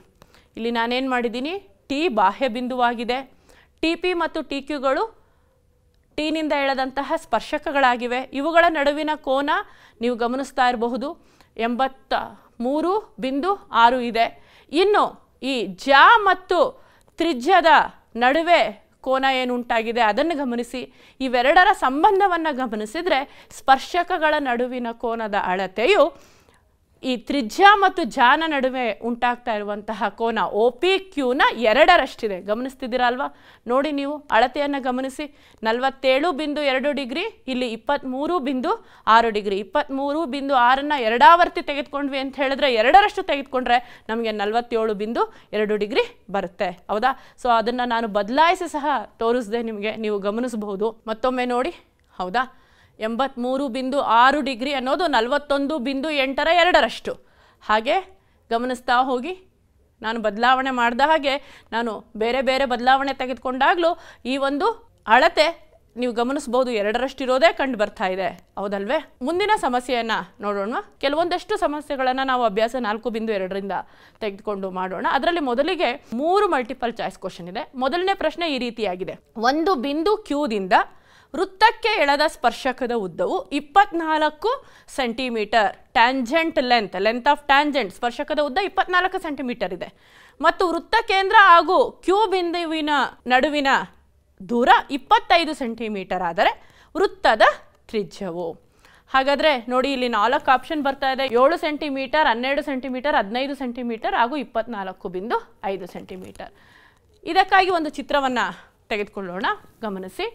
ಇಲ್ಲಿ ನಾನೇನು ಮಾಡಿದ್ದೀನಿ ಟಿ ಬಾಹ್ಯ ಬಿಂದುವಾಗಿದೆ ಟಿ ಪಿ ಮತ್ತು ಟಿ ಕ್ಯೂಗಳು ಟೀನಿಂದ ಎಳೆದಂತಹ ಸ್ಪರ್ಶಕಗಳಾಗಿವೆ ಇವುಗಳ ನಡುವಿನ ಕೋನ ನೀವು ಗಮನಿಸ್ತಾ ಇರಬಹುದು ಎಂಬತ್ತ ಮೂರು ಬಿಂದು ಆರು ಇದೆ ಇನ್ನು ಈ ಜ ಮತ್ತು ತ್ರಿಜ್ಯದ ನಡುವೆ ಕೋನ ಏನುಂಟಾಗಿದೆ ಅದನ್ನು ಗಮನಿಸಿ ಇವೆರಡರ ಸಂಬಂಧವನ್ನು ಗಮನಿಸಿದರೆ ಸ್ಪರ್ಶಕಗಳ ನಡುವಿನ ಕೋನದ ಅಳತೆಯು ಈ ತ್ರಿಜ್ಯ ಮತ್ತು ಜಾನ ನಡುವೆ ಉಂಟಾಗ್ತಾ ಇರುವಂತಹ ಕೋನ ಒ ಪಿ ಕ್ಯೂನ ಎರಡರಷ್ಟಿದೆ ಗಮನಿಸ್ತಿದ್ದೀರಾ ಅಲ್ವಾ ನೋಡಿ ನೀವು ಅಳತೆಯನ್ನು ಗಮನಿಸಿ ನಲವತ್ತೇಳು ಬಿಂದು ಎರಡು ಡಿಗ್ರಿ ಇಲ್ಲಿ ಇಪ್ಪತ್ತ್ಮೂರು ಬಿಂದು ಆರು ಡಿಗ್ರಿ ಇಪ್ಪತ್ತ್ಮೂರು ಬಿಂದು ಆರನ್ನು ಎರಡಾವರ್ತಿ ತೆಗೆದುಕೊಂಡ್ವಿ ಅಂತ ಹೇಳಿದ್ರೆ ಎರಡರಷ್ಟು ತೆಗೆದುಕೊಂಡ್ರೆ ನಮಗೆ ನಲವತ್ತೇಳು ಬಿಂದು ಎರಡು ಡಿಗ್ರಿ ಬರುತ್ತೆ ಹೌದಾ ಸೊ ಅದನ್ನು ನಾನು ಬದಲಾಯಿಸಿ ಸಹ ತೋರಿಸ್ದೆ ನಿಮಗೆ ನೀವು ಗಮನಿಸಬಹುದು ಮತ್ತೊಮ್ಮೆ ನೋಡಿ ಹೌದಾ ಎಂಬತ್ತ್ಮೂರು ಬಿಂದು ಆರು ಡಿಗ್ರಿ ಅನ್ನೋದು ನಲವತ್ತೊಂದು ಬಿಂದು ಎಂಟರ ಎರಡರಷ್ಟು ಹಾಗೆ ಗಮನಿಸ್ತಾ ಹೋಗಿ ನಾನು ಬದಲಾವಣೆ ಮಾಡಿದ ಹಾಗೆ ನಾನು ಬೇರೆ ಬೇರೆ ಬದಲಾವಣೆ ತೆಗೆದುಕೊಂಡಾಗಲೂ ಈ ಒಂದು ಅಳತೆ ನೀವು ಗಮನಿಸ್ಬೋದು ಎರಡರಷ್ಟಿರೋದೇ ಕಂಡು ಬರ್ತಾ ಇದೆ ಹೌದಲ್ವೇ ಮುಂದಿನ ಸಮಸ್ಯೆಯನ್ನು ನೋಡೋಣ ಕೆಲವೊಂದಷ್ಟು ಸಮಸ್ಯೆಗಳನ್ನು ನಾವು ಅಭ್ಯಾಸ ನಾಲ್ಕು ಬಿಂದು ಎರಡರಿಂದ ತೆಗೆದುಕೊಂಡು ಮಾಡೋಣ ಅದರಲ್ಲಿ ಮೊದಲಿಗೆ ಮೂರು ಮಲ್ಟಿಪಲ್ ಚಾಯ್ಸ್ ಕ್ವಶನ್ ಇದೆ ಮೊದಲನೇ ಪ್ರಶ್ನೆ ಈ ರೀತಿಯಾಗಿದೆ ಒಂದು ಬಿಂದು ಕ್ಯೂದಿಂದ ವೃತ್ತಕ್ಕೆ ಎಳೆದ ಸ್ಪರ್ಶಕದ ಉದ್ದವು ಇಪ್ಪತ್ನಾಲ್ಕು centimetre tangent length length of tangent ಸ್ಪರ್ಶಕದ ಉದ್ದ ಇಪ್ಪತ್ನಾಲ್ಕು ಸೆಂಟಿಮೀಟರ್ ಇದೆ ಮತ್ತು ವೃತ್ತ ಕೇಂದ್ರ ಹಾಗೂ ಕ್ಯೂ ಬಿಂದುವಿನ ನಡುವಿನ ದೂರ ಇಪ್ಪತ್ತೈದು ಸೆಂಟಿಮೀಟರ್ ಆದರೆ ವೃತ್ತದ ತ್ರಿಜ್ಯವು ಹಾಗಾದರೆ ನೋಡಿ ಇಲ್ಲಿ ನಾಲ್ಕು ಆಪ್ಷನ್ ಬರ್ತಾ ಇದೆ ಏಳು ಸೆಂಟಿಮೀಟರ್ ಹನ್ನೆರಡು ಸೆಂಟಿಮೀಟರ್ ಹದಿನೈದು ಸೆಂಟಿಮೀಟರ್ ಹಾಗೂ ಇಪ್ಪತ್ನಾಲ್ಕು ಬಿಂದು ಐದು ಸೆಂಟಿಮೀಟರ್ ಇದಕ್ಕಾಗಿ ಒಂದು ಚಿತ್ರವನ್ನು ತೆಗೆದುಕೊಳ್ಳೋಣ ಗಮನಿಸಿ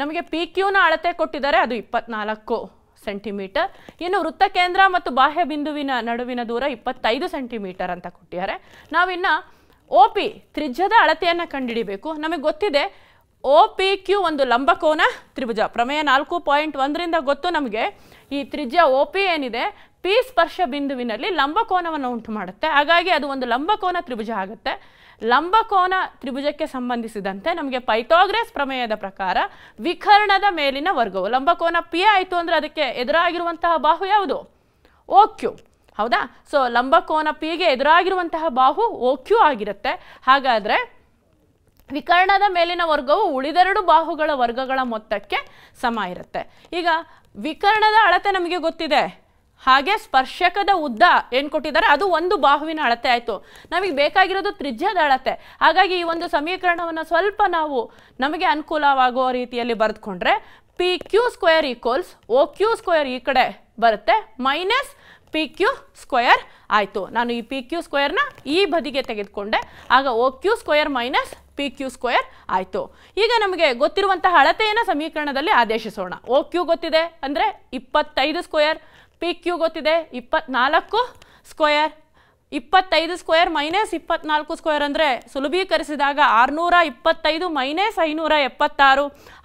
ನಮಗೆ ಪಿ ಕ್ಯೂನ ಅಳತೆ ಕೊಟ್ಟಿದ್ದಾರೆ ಅದು ಇಪ್ಪತ್ನಾಲ್ಕು ಸೆಂಟಿಮೀಟರ್ ಇನ್ನು ವೃತ್ತ ಕೇಂದ್ರ ಮತ್ತು ಬಾಹ್ಯ ಬಿಂದುವಿನ ನಡುವಿನ ದೂರ ಇಪ್ಪತ್ತೈದು ಸೆಂಟಿಮೀಟರ್ ಅಂತ ಕೊಟ್ಟಿದ್ದಾರೆ ನಾವಿನ್ನು ಒ ಪಿ ತ್ರಿಜ್ಯದ ಅಳತೆಯನ್ನು ಕಂಡುಹಿಡಿಬೇಕು ನಮಗೆ ಗೊತ್ತಿದೆ ಒ ಪಿ ಕ್ಯೂ ಒಂದು ಲಂಬಕೋನ ತ್ರಿಭುಜ ಪ್ರಮೇಯ ನಾಲ್ಕು ಪಾಯಿಂಟ್ ಒಂದರಿಂದ ಗೊತ್ತು ನಮಗೆ ಈ ತ್ರಿಜ್ಯ ಒ ಪಿ ಏನಿದೆ ಪಿ ಸ್ಪರ್ಶ ಬಿಂದುವಿನಲ್ಲಿ ಲಂಬಕೋನವನ್ನು ಉಂಟು ಮಾಡುತ್ತೆ ಹಾಗಾಗಿ ಅದು ಒಂದು ಲಂಬಕೋನ ತ್ರಿಭುಜ ಆಗುತ್ತೆ ಲಂಬಕೋನ ತ್ರಿಭುಜಕ್ಕೆ ಸಂಬಂಧಿಸಿದಂತೆ ನಮಗೆ ಪೈಥೋಗ್ರೆಸ್ ಪ್ರಮೇಯದ ಪ್ರಕಾರ ವಿಕರ್ಣದ ಮೇಲಿನ ವರ್ಗವು ಲಂಬಕೋನ ಪಿ ಆಯಿತು ಅಂದರೆ ಅದಕ್ಕೆ ಎದುರಾಗಿರುವಂತಹ ಬಾಹು ಯಾವುದು ಓ ಹೌದಾ ಸೊ ಲಂಬಕೋನ ಪಿಗೆ ಎದುರಾಗಿರುವಂತಹ ಬಾಹು ಓ ಆಗಿರುತ್ತೆ ಹಾಗಾದರೆ ವಿಕರ್ಣದ ಮೇಲಿನ ವರ್ಗವು ಉಳಿದೆರಡು ಬಾಹುಗಳ ವರ್ಗಗಳ ಮೊತ್ತಕ್ಕೆ ಸಮ ಇರುತ್ತೆ ಈಗ ವಿಕರ್ಣದ ಅಳತೆ ನಮಗೆ ಗೊತ್ತಿದೆ ಹಾಗೆ ಸ್ಪರ್ಶಕದ ಉದ್ದ ಏನು ಕೊಟ್ಟಿದ್ದಾರೆ ಅದು ಒಂದು ಬಾಹುವಿನ ಅಳತೆ ಆಯಿತು ನಮಗೆ ಬೇಕಾಗಿರೋದು ತ್ರಿಜ್ಯದ ಅಳತೆ ಹಾಗಾಗಿ ಈ ಒಂದು ಸಮೀಕರಣವನ್ನು ಸ್ವಲ್ಪ ನಾವು ನಮಗೆ ಅನುಕೂಲವಾಗುವ ರೀತಿಯಲ್ಲಿ ಬರೆದುಕೊಂಡ್ರೆ P Q square equals O Q square ಈ ಕಡೆ ಬರುತ್ತೆ ಮೈನಸ್ ಪಿ ಕ್ಯೂ ಸ್ಕ್ವೇರ್ ಆಯಿತು ನಾನು ಈ ಪಿ ಕ್ಯೂ ಸ್ಕ್ವೇರ್ನ ಈ ಬದಿಗೆ ತೆಗೆದುಕೊಂಡೆ ಆಗ O Q square minus P Q square ಆಯಿತು ಈಗ ನಮಗೆ ಗೊತ್ತಿರುವಂತಹ ಅಳತೆಯನ್ನು ಸಮೀಕರಣದಲ್ಲಿ ಆದೇಶಿಸೋಣ ಓ ಕ್ಯೂ ಗೊತ್ತಿದೆ ಅಂದರೆ ಇಪ್ಪತ್ತೈದು ಸ್ಕ್ವೇರ್ ಪಿ ಕ್ಯೂ ಗೊತ್ತಿದೆ ಇಪ್ಪತ್ನಾಲ್ಕು ಸ್ಕ್ವಯರ್ ಇಪ್ಪತ್ತೈದು ಸ್ಕ್ವೇರ್ ಮೈನಸ್ ಇಪ್ಪತ್ನಾಲ್ಕು ಸ್ಕ್ವಯರ್ ಅಂದರೆ ಸುಲಭೀಕರಿಸಿದಾಗ ಆರುನೂರ ಇಪ್ಪತ್ತೈದು ಮೈನಸ್ ಐನೂರ ಎಪ್ಪತ್ತಾರು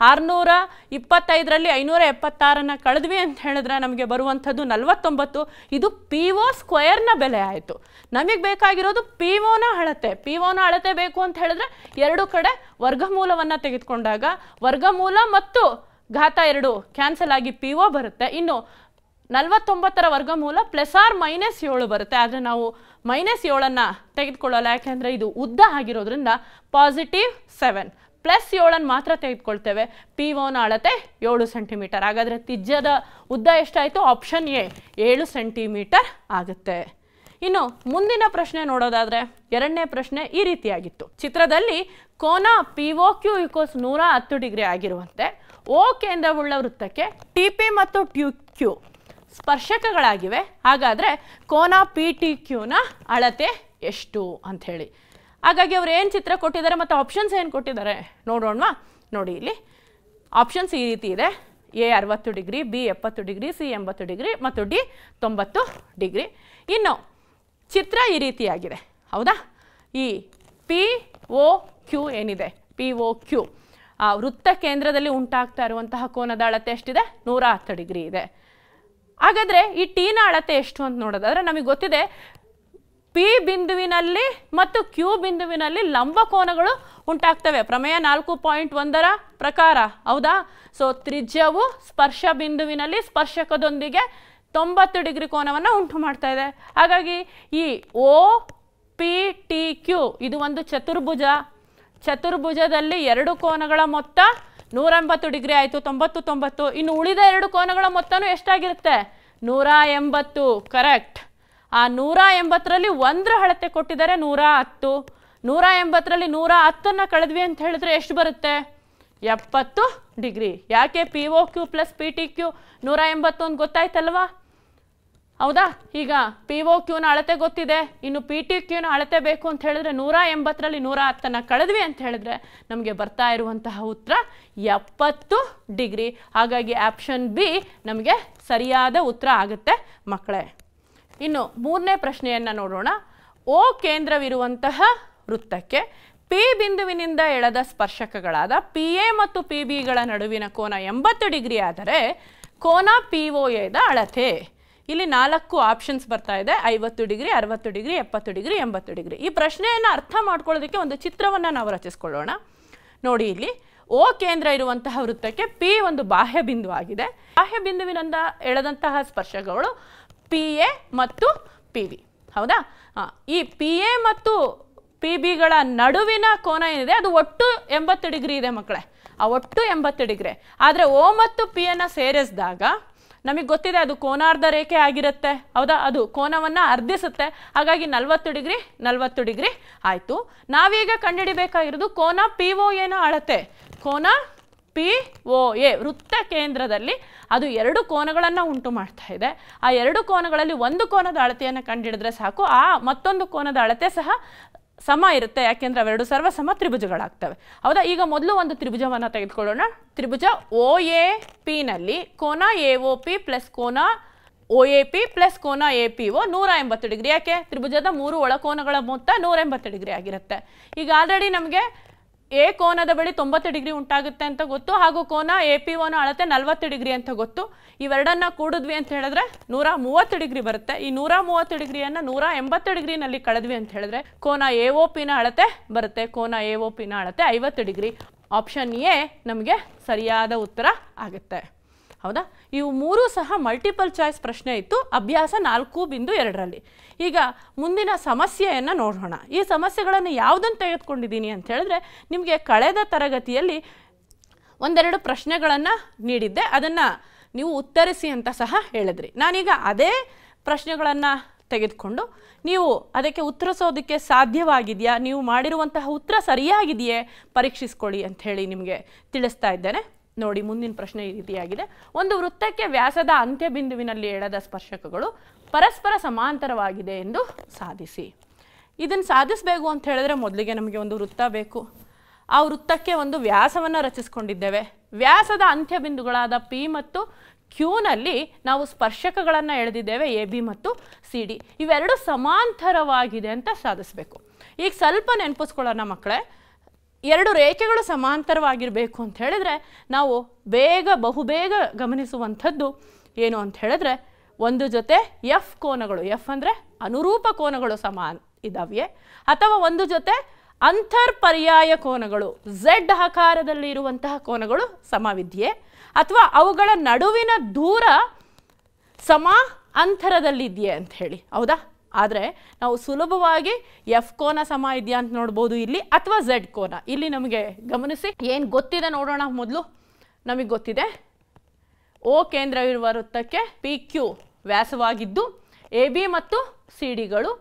ಆರುನೂರ ಇಪ್ಪತ್ತೈದರಲ್ಲಿ ಐನೂರ ಎಪ್ಪತ್ತಾರನ್ನು ಕಳೆದ್ವಿ ಅಂತ ಹೇಳಿದ್ರೆ ನಮಗೆ ಬರುವಂಥದ್ದು ನಲವತ್ತೊಂಬತ್ತು ಇದು ಪಿ ಒ ಸ್ಕ್ವಯರ್ನ ಬೆಲೆ ಆಯಿತು ನಮಗೆ ಬೇಕಾಗಿರೋದು ಪಿ ಒನ ಅಳತೆ ಪಿ ಓನ ಅಳತೆ ಬೇಕು ಅಂತ ಹೇಳಿದ್ರೆ ಎರಡು ಕಡೆ ವರ್ಗಮೂಲವನ್ನು ತೆಗೆದುಕೊಂಡಾಗ ವರ್ಗಮೂಲ ಮತ್ತು ಘಾತ ಎರಡು ಕ್ಯಾನ್ಸಲ್ ಆಗಿ ಪಿ ಒ ಬರುತ್ತೆ ಇನ್ನು ನಲ್ವತ್ತೊಂಬತ್ತರ ವರ್ಗಮೂಲ ಪ್ಲಸ್ ಆರ್ ಮೈನಸ್ ಏಳು ಬರುತ್ತೆ ಆದರೆ ನಾವು ಮೈನಸ್ ಏಳನ್ನು ತೆಗೆದುಕೊಳ್ಳಲ್ಲ ಯಾಕೆಂದರೆ ಇದು ಉದ್ದ ಆಗಿರೋದ್ರಿಂದ ಪಾಸಿಟಿವ್ ಸೆವೆನ್ ಪ್ಲಸ್ ಏಳನ್ನು ಮಾತ್ರ ತೆಗೆದುಕೊಳ್ತೇವೆ ಪಿ ಓನ ಅಳತೆ ಏಳು ಸೆಂಟಿಮೀಟರ್ ಹಾಗಾದರೆ ತಿಜ್ಯದ ಉದ್ದ ಎಷ್ಟಾಯಿತು ಆಪ್ಷನ್ ಎ ಏಳು ಸೆಂಟಿಮೀಟರ್ ಆಗುತ್ತೆ ಇನ್ನು ಮುಂದಿನ ಪ್ರಶ್ನೆ ನೋಡೋದಾದರೆ ಎರಡನೇ ಪ್ರಶ್ನೆ ಈ ರೀತಿಯಾಗಿತ್ತು ಚಿತ್ರದಲ್ಲಿ ಕೋನ ಪಿ ಓ ಕ್ಯೂ ಇಕೋಸ್ ನೂರ ಹತ್ತು ಡಿಗ್ರಿ ಆಗಿರುವಂತೆ ಓ ಕೇಂದ್ರವುಳ್ಳ ವೃತ್ತಕ್ಕೆ ಟಿ ಪಿ ಮತ್ತು ಟ್ಯೂ ಕ್ಯೂ ಸ್ಪರ್ಶಕಗಳಾಗಿವೆ ಹಾಗಾದರೆ ಕೋನ ಪಿ ಟಿ ಕ್ಯೂನ ಅಳತೆ ಎಷ್ಟು ಅಂಥೇಳಿ ಹಾಗಾಗಿ ಅವ್ರು ಏನು ಚಿತ್ರ ಕೊಟ್ಟಿದ್ದಾರೆ ಮತ್ತು ಆಪ್ಷನ್ಸ್ ಏನು ಕೊಟ್ಟಿದ್ದಾರೆ ನೋಡೋಣವಾ ನೋಡಿ ಇಲ್ಲಿ ಆಪ್ಷನ್ಸ್ ಈ ರೀತಿ ಇದೆ ಎ ಅರವತ್ತು ಡಿಗ್ರಿ ಬಿ ಎಪ್ಪತ್ತು ಡಿಗ್ರಿ ಸಿ ಎಂಬತ್ತು ಡಿಗ್ರಿ ಮತ್ತು ಡಿ ತೊಂಬತ್ತು ಡಿಗ್ರಿ ಇನ್ನು ಚಿತ್ರ ಈ ರೀತಿಯಾಗಿದೆ ಹೌದಾ ಈ ಪಿ ಒ ಕ್ಯೂ ಏನಿದೆ ಪಿ ಒ ಕ್ಯೂ ಆ ವೃತ್ತ ಕೇಂದ್ರದಲ್ಲಿ ಉಂಟಾಗ್ತಾ ಇರುವಂತಹ ಕೋನದ ಅಳತೆ ಎಷ್ಟಿದೆ ನೂರ ಹತ್ತು ಡಿಗ್ರಿ ಇದೆ ಹಾಗಾದರೆ ಈ ಟೀನ ಅಳತೆ ಎಷ್ಟು ಅಂತ ನೋಡೋದಾದರೆ ನಮಗೆ ಗೊತ್ತಿದೆ ಪಿ ಬಿಂದುವಿನಲ್ಲಿ ಮತ್ತು ಕ್ಯೂ ಬಿಂದುವಿನಲ್ಲಿ ಲಂಬ ಕೋನಗಳು ಉಂಟಾಗ್ತವೆ ಪ್ರಮೇಯ ನಾಲ್ಕು ಪಾಯಿಂಟ್ ಒಂದರ ಪ್ರಕಾರ ಹೌದಾ ಸೊ ತ್ರಿಜ್ಯವು ಸ್ಪರ್ಶ ಬಿಂದುವಿನಲ್ಲಿ ಸ್ಪರ್ಶಕದೊಂದಿಗೆ ತೊಂಬತ್ತು ಡಿಗ್ರಿ ಕೋನವನ್ನು ಉಂಟು ಮಾಡ್ತಾ ಇದೆ ಹಾಗಾಗಿ ಈ ಓ ಪಿ ಟಿ ಕ್ಯೂ ಇದು ಒಂದು ಚತುರ್ಭುಜ ಚತುರ್ಭುಜದಲ್ಲಿ ಎರಡು ಕೋನಗಳ ಮೊತ್ತ ನೂರ ಎಂಬತ್ತು ಡಿಗ್ರಿ ಆಯಿತು ತೊಂಬತ್ತು ತೊಂಬತ್ತು ಇನ್ನು ಉಳಿದ ಎರಡು ಕೋನಗಳ ಮೊತ್ತವೂ ಎಷ್ಟಾಗಿರುತ್ತೆ ನೂರ ಎಂಬತ್ತು ಕರೆಕ್ಟ್ ಆ ನೂರ ಎಂಬತ್ತರಲ್ಲಿ ಒಂದರ ಅಳತೆ ಕೊಟ್ಟಿದ್ದಾರೆ ನೂರ ಹತ್ತು ನೂರ ಎಂಬತ್ತರಲ್ಲಿ ನೂರ ಹತ್ತನ್ನು ಕಳೆದ್ವಿ ಅಂತ ಹೇಳಿದ್ರೆ ಎಷ್ಟು ಬರುತ್ತೆ ಎಪ್ಪತ್ತು ಡಿಗ್ರಿ ಯಾಕೆ P O Q plus P T Q ನೂರ ಎಂಬತ್ತು ಅಂತ ಗೊತ್ತಾಯ್ತಲ್ವಾ ಹೌದಾ ಈಗ ಪಿ ಒ ಕ್ಯೂನ ಅಳತೆ ಗೊತ್ತಿದೆ ಇನ್ನು ಪಿ ಟಿ ಕ್ಯೂನ ಅಳತೆ ಬೇಕು ಅಂತ ಹೇಳಿದ್ರೆ ನೂರ ಎಂಬತ್ತರಲ್ಲಿ ನೂರ ಹತ್ತನ್ನು ಕಳೆದ್ವಿ ಅಂತ ಹೇಳಿದ್ರೆ ನಮಗೆ ಬರ್ತಾ ಇರುವಂತಹ ಉತ್ತರ ಎಪ್ಪತ್ತು ಡಿಗ್ರಿ ಹಾಗಾಗಿ ಆಪ್ಷನ್ ಬಿ ನಮಗೆ ಸರಿಯಾದ ಉತ್ತರ ಆಗುತ್ತೆ ಮಕ್ಕಳೇ ಇನ್ನು ಮೂರನೇ ಪ್ರಶ್ನೆಯನ್ನು ನೋಡೋಣ ಓ ಕೇಂದ್ರವಿರುವಂತಹ ವೃತ್ತಕ್ಕೆ ಪಿ ಬಿಂದುವಿನಿಂದ ಎಳೆದ ಸ್ಪರ್ಶಕಗಳಾದ ಪಿ ಎ ಮತ್ತು ಪಿ ಬಿಗಳ ನಡುವಿನ ಕೋನ ಎಂಬತ್ತು ಡಿಗ್ರಿ ಆದರೆ ಕೋನ ಪಿ ಒ ಎದ ಅಳತೆ ಇಲ್ಲಿ ನಾಲ್ಕು ಆಪ್ಷನ್ಸ್ ಬರ್ತಾ ಇದೆ ಐವತ್ತು ಡಿಗ್ರಿ ಅರವತ್ತು ಡಿಗ್ರಿ ಎಪ್ಪತ್ತು ಡಿಗ್ರಿ ಎಂಬತ್ತು ಡಿಗ್ರಿ ಈ ಪ್ರಶ್ನೆಯನ್ನು ಅರ್ಥ ಮಾಡ್ಕೊಳ್ಳೋದಕ್ಕೆ ಒಂದು ಚಿತ್ರವನ್ನು ನಾವು ರಚಿಸ್ಕೊಳ್ಳೋಣ ನೋಡಿ ಇಲ್ಲಿ ಓ ಕೇಂದ್ರ ಇರುವಂತಹ ವೃತ್ತಕ್ಕೆ ಪಿ ಒಂದು ಬಾಹ್ಯ ಬಿಂದು ಆಗಿದೆ ಬಾಹ್ಯ ಬಿಂದುವಿನಿಂದ ಎಳೆದಂತಹ ಸ್ಪರ್ಶಗಳು ಪಿ ಎ ಮತ್ತು ಪಿ ಬಿ ಹೌದಾ ಈ ಪಿ ಎ ಮತ್ತು ಪಿ ಬಿಗಳ ನಡುವಿನ ಕೋನ ಏನಿದೆ ಅದು ಒಟ್ಟು ಎಂಬತ್ತು ಡಿಗ್ರಿ ಇದೆ ಮಕ್ಕಳೇ ಆ ಒಟ್ಟು ಎಂಬತ್ತು ಡಿಗ್ರಿ ಆದರೆ ಓ ಮತ್ತು ಪಿಯನ್ನು ಸೇರಿಸಿದಾಗ ನಮಗೆ ಗೊತ್ತಿದೆ ಅದು ಕೋನಾರ್ಧ ರೇಖೆ ಆಗಿರುತ್ತೆ ಹೌದಾ ಅದು ಕೋನವನ್ನು ಅರ್ಧಿಸುತ್ತೆ ಹಾಗಾಗಿ ನಲವತ್ತು ಡಿಗ್ರಿ ನಲವತ್ತು ಡಿಗ್ರಿ ಆಯಿತು ನಾವೀಗ ಕಂಡುಹಿಡಿಬೇಕಾಗಿರೋದು ಕೋನ ಪಿ ಒ ಎನ ಅಳತೆ ಕೋನ ಪಿ ಒ ಎ ವೃತ್ತ ಕೇಂದ್ರದಲ್ಲಿ ಅದು ಎರಡು ಕೋನಗಳನ್ನು ಉಂಟು ಮಾಡ್ತಾ ಇದೆ ಆ ಎರಡು ಕೋನಗಳಲ್ಲಿ ಒಂದು ಕೋನದ ಅಳತೆಯನ್ನು ಕಂಡುಹಿಡಿದ್ರೆ ಸಾಕು ಆ ಮತ್ತೊಂದು ಕೋನದ ಅಳತೆ ಸಹ ಸಮ ಇರುತ್ತೆ ಯಾಕೆಂದರೆ ಅವೆರಡು ಸರ್ವ ಸಮ ತ್ರಿಭುಜಗಳಾಗ್ತವೆ ಹೌದಾ ಈಗ ಮೊದಲು ಒಂದು ತ್ರಿಭುಜವನ್ನು ತೆಗೆದುಕೊಳ್ಳೋಣ ತ್ರಿಭುಜ ಒ ಎ ಪಿನಲ್ಲಿ ಕೋನ ಎ ಒ ಪಿ ಪ್ಲಸ್ ಕೋನ ಒ ಎ ಪಿ ಪ್ಲಸ್ ಕೋನ ಎ ಪಿ ಒ ನೂರ ಎಂಬತ್ತು ಡಿಗ್ರಿ ಯಾಕೆ ತ್ರಿಭುಜದ ಮೂರು ಒಳಕೋನಗಳ ಮೊತ್ತ ನೂರ ಎಂಬತ್ತು ಡಿಗ್ರಿ ಆಗಿರುತ್ತೆ ಈಗ ಆಲ್ರೆಡಿ ನಮಗೆ ಎ ಕೋನದ ಬಳಿ ತೊಂಬತ್ತು ಡಿಗ್ರಿ ಉಂಟಾಗುತ್ತೆ ಅಂತ ಗೊತ್ತು ಹಾಗೂ ಕೋನ ಎ ಪಿ ಓನ ಅಳತೆ ನಲವತ್ತು ಡಿಗ್ರಿ ಅಂತ ಗೊತ್ತು ಇವೆರಡನ್ನ ಕೂಡಿದ್ವಿ ಅಂತ ಹೇಳಿದ್ರೆ ನೂರ ಮೂವತ್ತು ಡಿಗ್ರಿ ಬರುತ್ತೆ ಈ ನೂರ ಮೂವತ್ತು ಡಿಗ್ರಿಯನ್ನು ನೂರ ಎಂಬತ್ತು ಡಿಗ್ರಿನಲ್ಲಿ ಕಳೆದ್ವಿ ಅಂತ ಹೇಳಿದ್ರೆ ಕೋನ ಎ ಒ ಪಿನ ಅಳತೆ ಬರುತ್ತೆ ಕೋನ ಎ ಒ ಪಿನ ಅಳತೆ ಐವತ್ತು ಡಿಗ್ರಿ ಆಪ್ಷನ್ ಎ ನಮಗೆ ಸರಿಯಾದ ಉತ್ತರ ಆಗುತ್ತೆ ಹೌದಾ ಇವು ಮೂರೂ ಸಹ ಮಲ್ಟಿಪಲ್ ಚಾಯ್ಸ್ ಪ್ರಶ್ನೆ ಇತ್ತು ಅಭ್ಯಾಸ ನಾಲ್ಕು ಬಿಂದು ಎರಡರಲ್ಲಿ ಈಗ ಮುಂದಿನ ಸಮಸ್ಯೆಯನ್ನು ನೋಡೋಣ ಈ ಸಮಸ್ಯೆಗಳನ್ನು ಯಾವುದನ್ನು ತೆಗೆದುಕೊಂಡಿದ್ದೀನಿ ಅಂತ ಹೇಳಿದ್ರೆ ನಿಮಗೆ ಕಳೆದ ತರಗತಿಯಲ್ಲಿ ಒಂದೆರಡು ಪ್ರಶ್ನೆಗಳನ್ನು ನೀಡಿದ್ದೆ ಅದನ್ನು ನೀವು ಉತ್ತರಿಸಿ ಅಂತ ಸಹ ಹೇಳಿದ್ರಿ ನಾನೀಗ ಅದೇ ಪ್ರಶ್ನೆಗಳನ್ನು ತೆಗೆದುಕೊಂಡು ನೀವು ಅದಕ್ಕೆ ಉತ್ತರಿಸೋದಕ್ಕೆ ಸಾಧ್ಯವಾಗಿದೆಯಾ ನೀವು ಮಾಡಿರುವಂತಹ ಉತ್ತರ ಸರಿಯಾಗಿದೆಯೇ ಪರೀಕ್ಷಿಸ್ಕೊಳ್ಳಿ ಅಂಥೇಳಿ ನಿಮಗೆ ತಿಳಿಸ್ತಾ ಇದ್ದೇನೆ ನೋಡಿ ಮುಂದಿನ ಪ್ರಶ್ನೆ ಈ ರೀತಿಯಾಗಿದೆ ಒಂದು ವೃತ್ತಕ್ಕೆ ವ್ಯಾಸದ ಅಂತ್ಯ ಬಿಂದುವಿನಲ್ಲಿ ಎಳೆದ ಸ್ಪರ್ಶಕಗಳು ಪರಸ್ಪರ ಸಮಾಂತರವಾಗಿದೆ ಎಂದು ಸಾಧಿಸಿ ಇದನ್ನು ಸಾಧಿಸಬೇಕು ಅಂತ ಹೇಳಿದ್ರೆ ಮೊದಲಿಗೆ ನಮಗೆ ಒಂದು ವೃತ್ತ ಬೇಕು ಆ ವೃತ್ತಕ್ಕೆ ಒಂದು ವ್ಯಾಸವನ್ನು ರಚಿಸ್ಕೊಂಡಿದ್ದೇವೆ ವ್ಯಾಸದ ಅಂತ್ಯ ಬಿಂದುಗಳಾದ ಪಿ ಮತ್ತು ಕ್ಯೂನಲ್ಲಿ ನಾವು ಸ್ಪರ್ಶಕಗಳನ್ನು ಎಳೆದಿದ್ದೇವೆ ಎ ಬಿ ಮತ್ತು ಸಿ ಡಿ ಇವೆರಡು ಸಮಾಂತರವಾಗಿದೆ ಅಂತ ಸಾಧಿಸಬೇಕು ಈಗ ಸ್ವಲ್ಪ ನೆನಪಿಸ್ಕೊಳ್ಳೋಣ ಮಕ್ಕಳೇ ಎರಡು ರೇಖೆಗಳು ಸಮಾಂತರವಾಗಿರಬೇಕು ಅಂತ ಹೇಳಿದ್ರೆ ನಾವು ಬೇಗ ಬಹುಬೇಗ ಗಮನಿಸುವಂಥದ್ದು ಏನು ಅಂತ ಹೇಳಿದ್ರೆ ಒಂದು ಜೊತೆ ಎಫ್ ಕೋನಗಳು ಎಫ್ ಅಂದರೆ ಅನುರೂಪ ಕೋನಗಳು ಸಮಾನ ಇದ್ದಾವೆ ಅಥವಾ ಒಂದು ಜೊತೆ ಅಂತರ್ಪರ್ಯಾಯ ಕೋನಗಳು ಝೆಡ್ ಆಕಾರದಲ್ಲಿ ಇರುವಂತಹ ಕೋನಗಳು ಸಮವಿದ್ಯೆ ಅಥವಾ ಅವುಗಳ ನಡುವಿನ ದೂರ ಸಮ ಅಂತರದಲ್ಲಿದೆಯೇ ಅಂತ ಹೇಳಿ ಹೌದಾ ಆದರೆ ನಾವು ಸುಲಭವಾಗಿ ಎಫ್ ಕೋನ ಸಮ ಇದೆಯಾ ಅಂತ ನೋಡ್ಬೋದು ಇಲ್ಲಿ ಅಥವಾ ಝೆಡ್ ಕೋನ ಇಲ್ಲಿ ನಮಗೆ ಗಮನಿಸಿ ಏನು ಗೊತ್ತಿದೆ ನೋಡೋಣ ಮೊದಲು ನಮಗೆ ಗೊತ್ತಿದೆ ಓ ಕೇಂದ್ರವಿರುವ ವೃತ್ತಕ್ಕೆ ಪಿ ಕ್ಯೂ ವ್ಯಾಸವಾಗಿದ್ದು ಎ ಬಿ ಮತ್ತು ಸಿ ಡಿಗಳು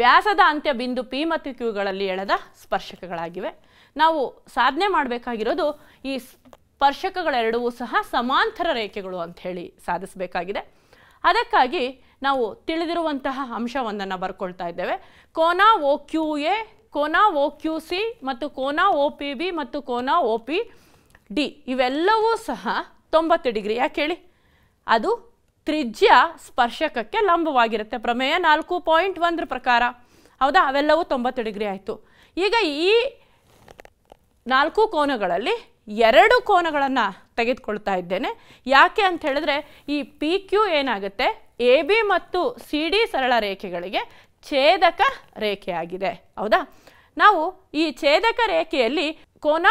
ವ್ಯಾಸದ ಅಂತ್ಯ ಬಿಂದು ಪಿ ಮತ್ತು ಕ್ಯೂಗಳಲ್ಲಿ ಎಳೆದ ಸ್ಪರ್ಶಕಗಳಾಗಿವೆ ನಾವು ಸಾಧನೆ ಮಾಡಬೇಕಾಗಿರೋದು ಈ ಸ್ಪರ್ಶಕಗಳೆರಡೂ ಸಹ ಸಮಾಂತರ ರೇಖೆಗಳು ಅಂಥೇಳಿ ಸಾಧಿಸಬೇಕಾಗಿದೆ ಅದಕ್ಕಾಗಿ ನಾವು ತಿಳಿದಿರುವಂತಹ ಅಂಶವೊಂದನ್ನು ಬರ್ಕೊಳ್ತಾ ಇದ್ದೇವೆ ಕೋನಾ ಓ ಕ್ಯೂ ಎ ಕೋನಾ ಓ ಕ್ಯೂ ಸಿ ಮತ್ತು ಕೋನಾ ಓ ಪಿ ಬಿ ಮತ್ತು ಕೋನಾ ಓ ಪಿ ಡಿ ಇವೆಲ್ಲವೂ ಸಹ ತೊಂಬತ್ತು ಡಿಗ್ರಿ ಯಾಕೆ ಹೇಳಿ ಅದು ತ್ರಿಜ್ಯ ಸ್ಪರ್ಶಕಕ್ಕೆ ಲಂಬವಾಗಿರುತ್ತೆ ಪ್ರಮೇಯ ನಾಲ್ಕು ಪಾಯಿಂಟ್ ಒಂದರ ಪ್ರಕಾರ ಹೌದಾ ಅವೆಲ್ಲವೂ ತೊಂಬತ್ತು ಡಿಗ್ರಿ ಆಯಿತು ಈಗ ಈ ನಾಲ್ಕು ಕೋನಗಳಲ್ಲಿ ಎರಡು ಕೋನಗಳನ್ನು ತೆಗೆದುಕೊಳ್ತಾ ಇದ್ದೇನೆ ಯಾಕೆ ಅಂತ ಹೇಳಿದ್ರೆ ಈ ಪಿ ಕ್ಯೂ ಏನಾಗುತ್ತೆ ಎ ಬಿ ಮತ್ತು ಸಿ ಡಿ ಸರಳ ರೇಖೆಗಳಿಗೆ ಛೇದಕ ರೇಖೆಯಾಗಿದೆ ಹೌದಾ ನಾವು ಈ ಛೇದಕ ರೇಖೆಯಲ್ಲಿ ಕೋನ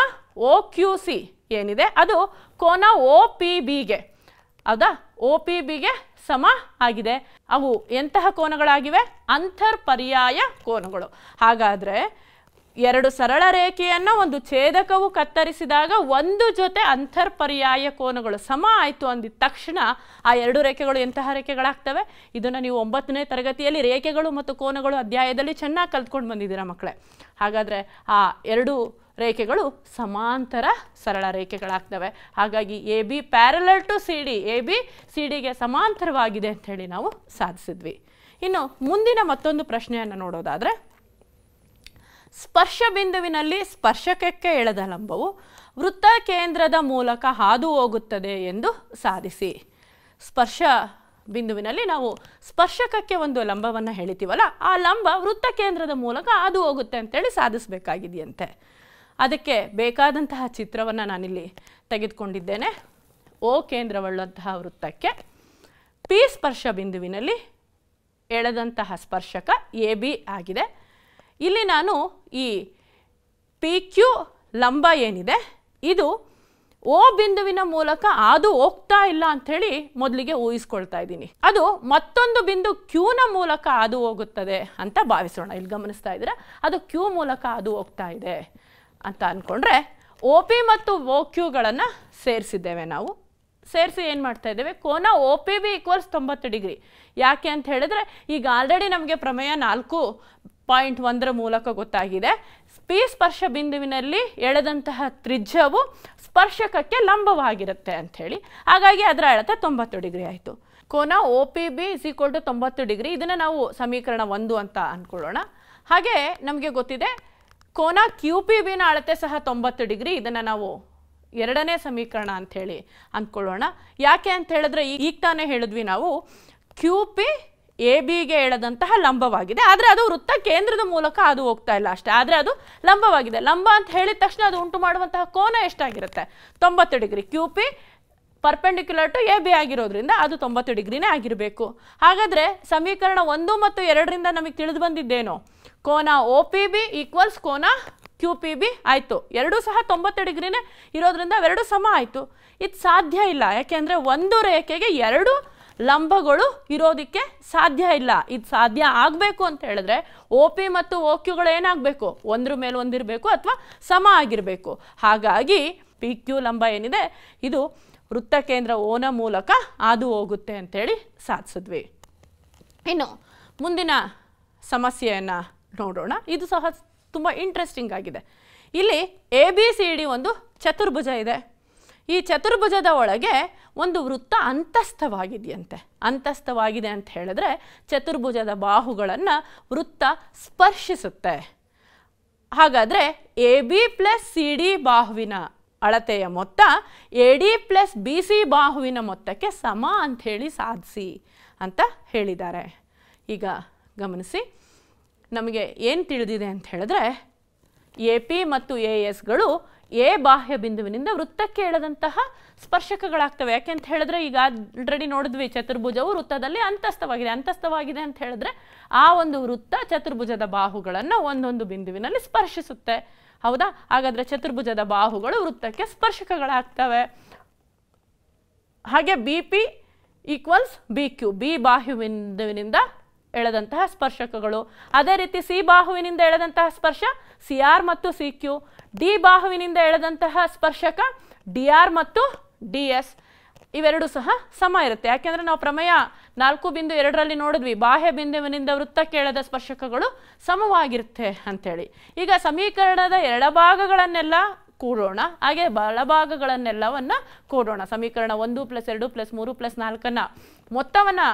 ಒ ಕ್ಯೂ ಸಿ ಏನಿದೆ ಅದು ಕೋನ ಒ ಪಿ ಬಿಗೆ ಹೌದಾ ಒ ಪಿ ಬಿಗೆ ಸಮ ಆಗಿದೆ ಅವು ಎಂತಹ ಕೋನಗಳಾಗಿವೆ ಪರ್ಯಾಯ ಕೋನಗಳು ಹಾಗಾದರೆ ಎರಡು ಸರಳ ರೇಖೆಯನ್ನು ಒಂದು ಛೇದಕವು ಕತ್ತರಿಸಿದಾಗ ಒಂದು ಜೊತೆ ಅಂತರ್ಪರ್ಯಾಯ ಕೋನಗಳು ಸಮ ಆಯಿತು ಅಂದಿದ ತಕ್ಷಣ ಆ ಎರಡು ರೇಖೆಗಳು ಎಂತಹ ರೇಖೆಗಳಾಗ್ತವೆ ಇದನ್ನು ನೀವು ಒಂಬತ್ತನೇ ತರಗತಿಯಲ್ಲಿ ರೇಖೆಗಳು ಮತ್ತು ಕೋನಗಳು ಅಧ್ಯಾಯದಲ್ಲಿ ಚೆನ್ನಾಗಿ ಕಲ್ತ್ಕೊಂಡು ಬಂದಿದ್ದೀರಾ ಮಕ್ಕಳೇ ಹಾಗಾದರೆ ಆ ಎರಡು ರೇಖೆಗಳು ಸಮಾಂತರ ಸರಳ ರೇಖೆಗಳಾಗ್ತವೆ ಹಾಗಾಗಿ A B parallel to C D A B C ಡಿಗೆ ಸಮಾಂತರವಾಗಿದೆ ಅಂಥೇಳಿ ನಾವು ಸಾಧಿಸಿದ್ವಿ ಇನ್ನು ಮುಂದಿನ ಮತ್ತೊಂದು ಪ್ರಶ್ನೆಯನ್ನು ನೋಡೋದಾದರೆ ಸ್ಪರ್ಶ ಬಿಂದುವಿನಲ್ಲಿ ಸ್ಪರ್ಶಕಕ್ಕೆ ಎಳೆದ ಲಂಬವು ವೃತ್ತ ಕೇಂದ್ರದ ಮೂಲಕ ಹಾದು ಹೋಗುತ್ತದೆ ಎಂದು ಸಾಧಿಸಿ ಸ್ಪರ್ಶ ಬಿಂದುವಿನಲ್ಲಿ ನಾವು ಸ್ಪರ್ಶಕಕ್ಕೆ ಒಂದು ಲಂಬವನ್ನು ಹೇಳಿತೀವಲ್ಲ ಆ ಲಂಬ ವೃತ್ತ ಕೇಂದ್ರದ ಮೂಲಕ ಹಾದು ಹೋಗುತ್ತೆ ಅಂತೇಳಿ ಸಾಧಿಸಬೇಕಾಗಿದೆಯಂತೆ ಅದಕ್ಕೆ ಬೇಕಾದಂತಹ ಚಿತ್ರವನ್ನು ನಾನಿಲ್ಲಿ ತೆಗೆದುಕೊಂಡಿದ್ದೇನೆ ಓ ಕೇಂದ್ರವಳ್ಳಂತಹ ವೃತ್ತಕ್ಕೆ ಪಿ ಸ್ಪರ್ಶ ಬಿಂದುವಿನಲ್ಲಿ ಎಳೆದಂತಹ ಸ್ಪರ್ಶಕ ಎ ಬಿ ಆಗಿದೆ ಇಲ್ಲಿ ನಾನು ಈ ಪಿ ಕ್ಯೂ ಲಂಬ ಏನಿದೆ ಇದು ಓ ಬಿಂದುವಿನ ಮೂಲಕ ಅದು ಹೋಗ್ತಾ ಇಲ್ಲ ಅಂಥೇಳಿ ಮೊದಲಿಗೆ ಊಹಿಸ್ಕೊಳ್ತಾ ಇದ್ದೀನಿ ಅದು ಮತ್ತೊಂದು ಬಿಂದು ಕ್ಯೂನ ಮೂಲಕ ಅದು ಹೋಗುತ್ತದೆ ಅಂತ ಭಾವಿಸೋಣ ಇಲ್ಲಿ ಗಮನಿಸ್ತಾ ಇದ್ದೀರಾ ಅದು ಕ್ಯೂ ಮೂಲಕ ಅದು ಹೋಗ್ತಾ ಇದೆ ಅಂತ ಅಂದ್ಕೊಂಡ್ರೆ ಒ ಪಿ ಮತ್ತು ಓ ಕ್ಯೂಗಳನ್ನು ಸೇರಿಸಿದ್ದೇವೆ ನಾವು ಸೇರಿಸಿ ಏನು ಮಾಡ್ತಾ ಇದ್ದೇವೆ ಕೋನ ಓ ಪಿ ಬಿ ಈಕ್ವಲ್ಸ್ ತೊಂಬತ್ತು ಡಿಗ್ರಿ ಯಾಕೆ ಅಂತ ಹೇಳಿದ್ರೆ ಈಗ ಆಲ್ರೆಡಿ ನಮಗೆ ಪ್ರಮೇಯ ನಾಲ್ಕು ಪಾಯಿಂಟ್ ಒಂದರ ಮೂಲಕ ಗೊತ್ತಾಗಿದೆ ಪಿ ಸ್ಪರ್ಶ ಬಿಂದುವಿನಲ್ಲಿ ಎಳೆದಂತಹ ತ್ರಿಜ್ಯವು ಸ್ಪರ್ಶಕಕ್ಕೆ ಲಂಬವಾಗಿರುತ್ತೆ ಅಂಥೇಳಿ ಹಾಗಾಗಿ ಅದರ ಅಳತೆ ತೊಂಬತ್ತು ಡಿಗ್ರಿ ಆಯಿತು ಕೋನ O P B is equal to ತೊಂಬತ್ತು ಡಿಗ್ರಿ ಇದನ್ನು ನಾವು ಸಮೀಕರಣ ಒಂದು ಅಂತ ಅಂದ್ಕೊಳ್ಳೋಣ ಹಾಗೆ ನಮಗೆ ಗೊತ್ತಿದೆ ಕೋನ ಕ್ಯೂ ಪಿ ಬಿನ ಅಳತೆ ಸಹ ತೊಂಬತ್ತು ಡಿಗ್ರಿ ಇದನ್ನು ನಾವು ಎರಡನೇ ಸಮೀಕರಣ ಅಂಥೇಳಿ ಅಂದ್ಕೊಳ್ಳೋಣ ಯಾಕೆ ಅಂತ ಹೇಳಿದ್ರೆ ಈಗ ತಾನೇ ಹೇಳಿದ್ವಿ ನಾವು ಕ್ಯೂ ಪಿ ಎ ಗೆ ಎಳೆದಂತಹ ಲಂಬವಾಗಿದೆ ಆದರೆ ಅದು ವೃತ್ತ ಕೇಂದ್ರದ ಮೂಲಕ ಅದು ಹೋಗ್ತಾ ಇಲ್ಲ ಅಷ್ಟೇ ಆದರೆ ಅದು ಲಂಬವಾಗಿದೆ ಲಂಬ ಅಂತ ಹೇಳಿದ ತಕ್ಷಣ ಅದು ಉಂಟು ಮಾಡುವಂತಹ ಕೋನ ಎಷ್ಟಾಗಿರುತ್ತೆ ತೊಂಬತ್ತು degree Q P perpendicular to A B ಆಗಿರೋದ್ರಿಂದ ಅದು ತೊಂಬತ್ತು ಡಿಗ್ರಿನೇ ಆಗಿರಬೇಕು ಹಾಗಾದರೆ ಸಮೀಕರಣ ಒಂದು ಮತ್ತು ಎರಡರಿಂದ ನಮಗೆ ತಿಳಿದು ಬಂದಿದ್ದೇನು ಕೋನ ಒ ಪಿ ಬಿ ಈಕ್ವಲ್ಸ್ ಕೋನ ಕ್ಯೂ ಪಿ ಬಿ ಆಯಿತು ಎರಡೂ ಸಹ ತೊಂಬತ್ತು ಡಿಗ್ರಿನೇ ಇರೋದ್ರಿಂದ ಎರಡು ಸಮ ಆಯಿತು ಇದು ಸಾಧ್ಯ ಇಲ್ಲ ಯಾಕೆಂದರೆ ಒಂದು ರೇಖೆಗೆ ಎರಡು ಲಂಬಗಳು ಇರೋದಕ್ಕೆ ಸಾಧ್ಯ ಇಲ್ಲ ಇದು ಸಾಧ್ಯ ಆಗಬೇಕು ಅಂತ ಹೇಳಿದ್ರೆ ಒ ಪಿ ಮತ್ತು ಓ ಕ್ಯೂಗಳು ಏನಾಗಬೇಕು ಒಂದ್ರ ಮೇಲೆ ಒಂದಿರಬೇಕು ಅಥವಾ ಸಮ ಆಗಿರಬೇಕು ಹಾಗಾಗಿ ಪಿ ಕ್ಯೂ ಲಂಬ ಏನಿದೆ ಇದು ವೃತ್ತ ಕೇಂದ್ರ ಓನ ಮೂಲಕ ಹಾದು ಹೋಗುತ್ತೆ ಅಂತೇಳಿ ಸಾಧಿಸಿದ್ವಿ ಇನ್ನು ಮುಂದಿನ ಸಮಸ್ಯೆಯನ್ನು ನೋಡೋಣ ಇದು ಸಹ ತುಂಬ ಇಂಟ್ರೆಸ್ಟಿಂಗ್ ಆಗಿದೆ ಇಲ್ಲಿ ಎ ಬಿ ಸಿ ಡಿ ಒಂದು ಚತುರ್ಭುಜ ಇದೆ ಈ ಚತುರ್ಭುಜದ ಒಳಗೆ ಒಂದು ವೃತ್ತ ಅಂತಸ್ಥವಾಗಿದೆಯಂತೆ ಅಂತಸ್ಥವಾಗಿದೆ ಅಂತ ಹೇಳಿದ್ರೆ ಚತುರ್ಭುಜದ ಬಾಹುಗಳನ್ನು ವೃತ್ತ ಸ್ಪರ್ಶಿಸುತ್ತೆ ಹಾಗಾದರೆ A B plus C D ಬಾಹುವಿನ ಅಳತೆಯ ಮೊತ್ತ A D plus B C ಬಾಹುವಿನ ಮೊತ್ತಕ್ಕೆ ಸಮ ಅಂಥೇಳಿ ಸಾಧಿಸಿ ಅಂತ ಹೇಳಿದ್ದಾರೆ ಈಗ ಗಮನಿಸಿ ನಮಗೆ ಏನು ತಿಳಿದಿದೆ ಅಂತ ಹೇಳಿದ್ರೆ ಎ ಪಿ ಮತ್ತು ಎ ಎಸ್ಗಳು ಎ ಬಾಹ್ಯ ಬಿಂದುವಿನಿಂದ ವೃತ್ತಕ್ಕೆ ಎಳೆದಂತಹ ಸ್ಪರ್ಶಕಗಳಾಗ್ತವೆ ಯಾಕೆ ಅಂತ ಹೇಳಿದ್ರೆ ಈಗ ಆಲ್ರೆಡಿ ನೋಡಿದ್ವಿ ಚತುರ್ಭುಜವು ವೃತ್ತದಲ್ಲಿ ಅಂತಸ್ಥವಾಗಿದೆ ಅಂತಸ್ಥವಾಗಿದೆ ಅಂತ ಹೇಳಿದ್ರೆ ಆ ಒಂದು ವೃತ್ತ ಚತುರ್ಭುಜದ ಬಾಹುಗಳನ್ನು ಒಂದೊಂದು ಬಿಂದುವಿನಲ್ಲಿ ಸ್ಪರ್ಶಿಸುತ್ತೆ ಹೌದಾ ಹಾಗಾದ್ರೆ ಚತುರ್ಭುಜದ ಬಾಹುಗಳು ವೃತ್ತಕ್ಕೆ ಸ್ಪರ್ಶಕಗಳಾಗ್ತವೆ ಹಾಗೆ B P equals B Q B ಬಾಹ್ಯ ಬಿಂದುವಿನಿಂದ ಎಳೆದಂತಹ ಸ್ಪರ್ಶಕಗಳು ಅದೇ ರೀತಿ ಸಿ ಬಾಹುವಿನಿಂದ ಎಳೆದಂತಹ ಸ್ಪರ್ಶ ಸಿ ಆರ್ ಮತ್ತು ಸಿ ಕ್ಯೂ ಡಿ ಬಾಹುವಿನಿಂದ ಎಳೆದಂತಹ ಸ್ಪರ್ಶಕ ಡಿ ಆರ್ ಮತ್ತು ಡಿ ಎಸ್ ಇವೆರಡೂ ಸಹ ಸಮ ಇರುತ್ತೆ ಯಾಕೆಂದರೆ ನಾವು ಪ್ರಮೇಯ ನಾಲ್ಕು ಬಿಂದು ಎರಡರಲ್ಲಿ ನೋಡಿದ್ವಿ ಬಾಹ್ಯ ಬಿಂದುವಿನಿಂದ ವೃತ್ತಕ್ಕೆ ಎಳೆದ ಸ್ಪರ್ಶಕಗಳು ಸಮವಾಗಿರುತ್ತೆ ಅಂಥೇಳಿ ಈಗ ಸಮೀಕರಣದ ಎಡಭಾಗಗಳನ್ನೆಲ್ಲ ಕೂಡೋಣ ಹಾಗೆ ಬಲಭಾಗಗಳನ್ನೆಲ್ಲವನ್ನು ಕೂಡೋಣ ಸಮೀಕರಣ ಒಂದು ಪ್ಲಸ್ ಎರಡು ಪ್ಲಸ್ ಮೂರು ಪ್ಲಸ್ ನಾಲ್ಕನ್ನು ಮೊತ್ತವನ್ನು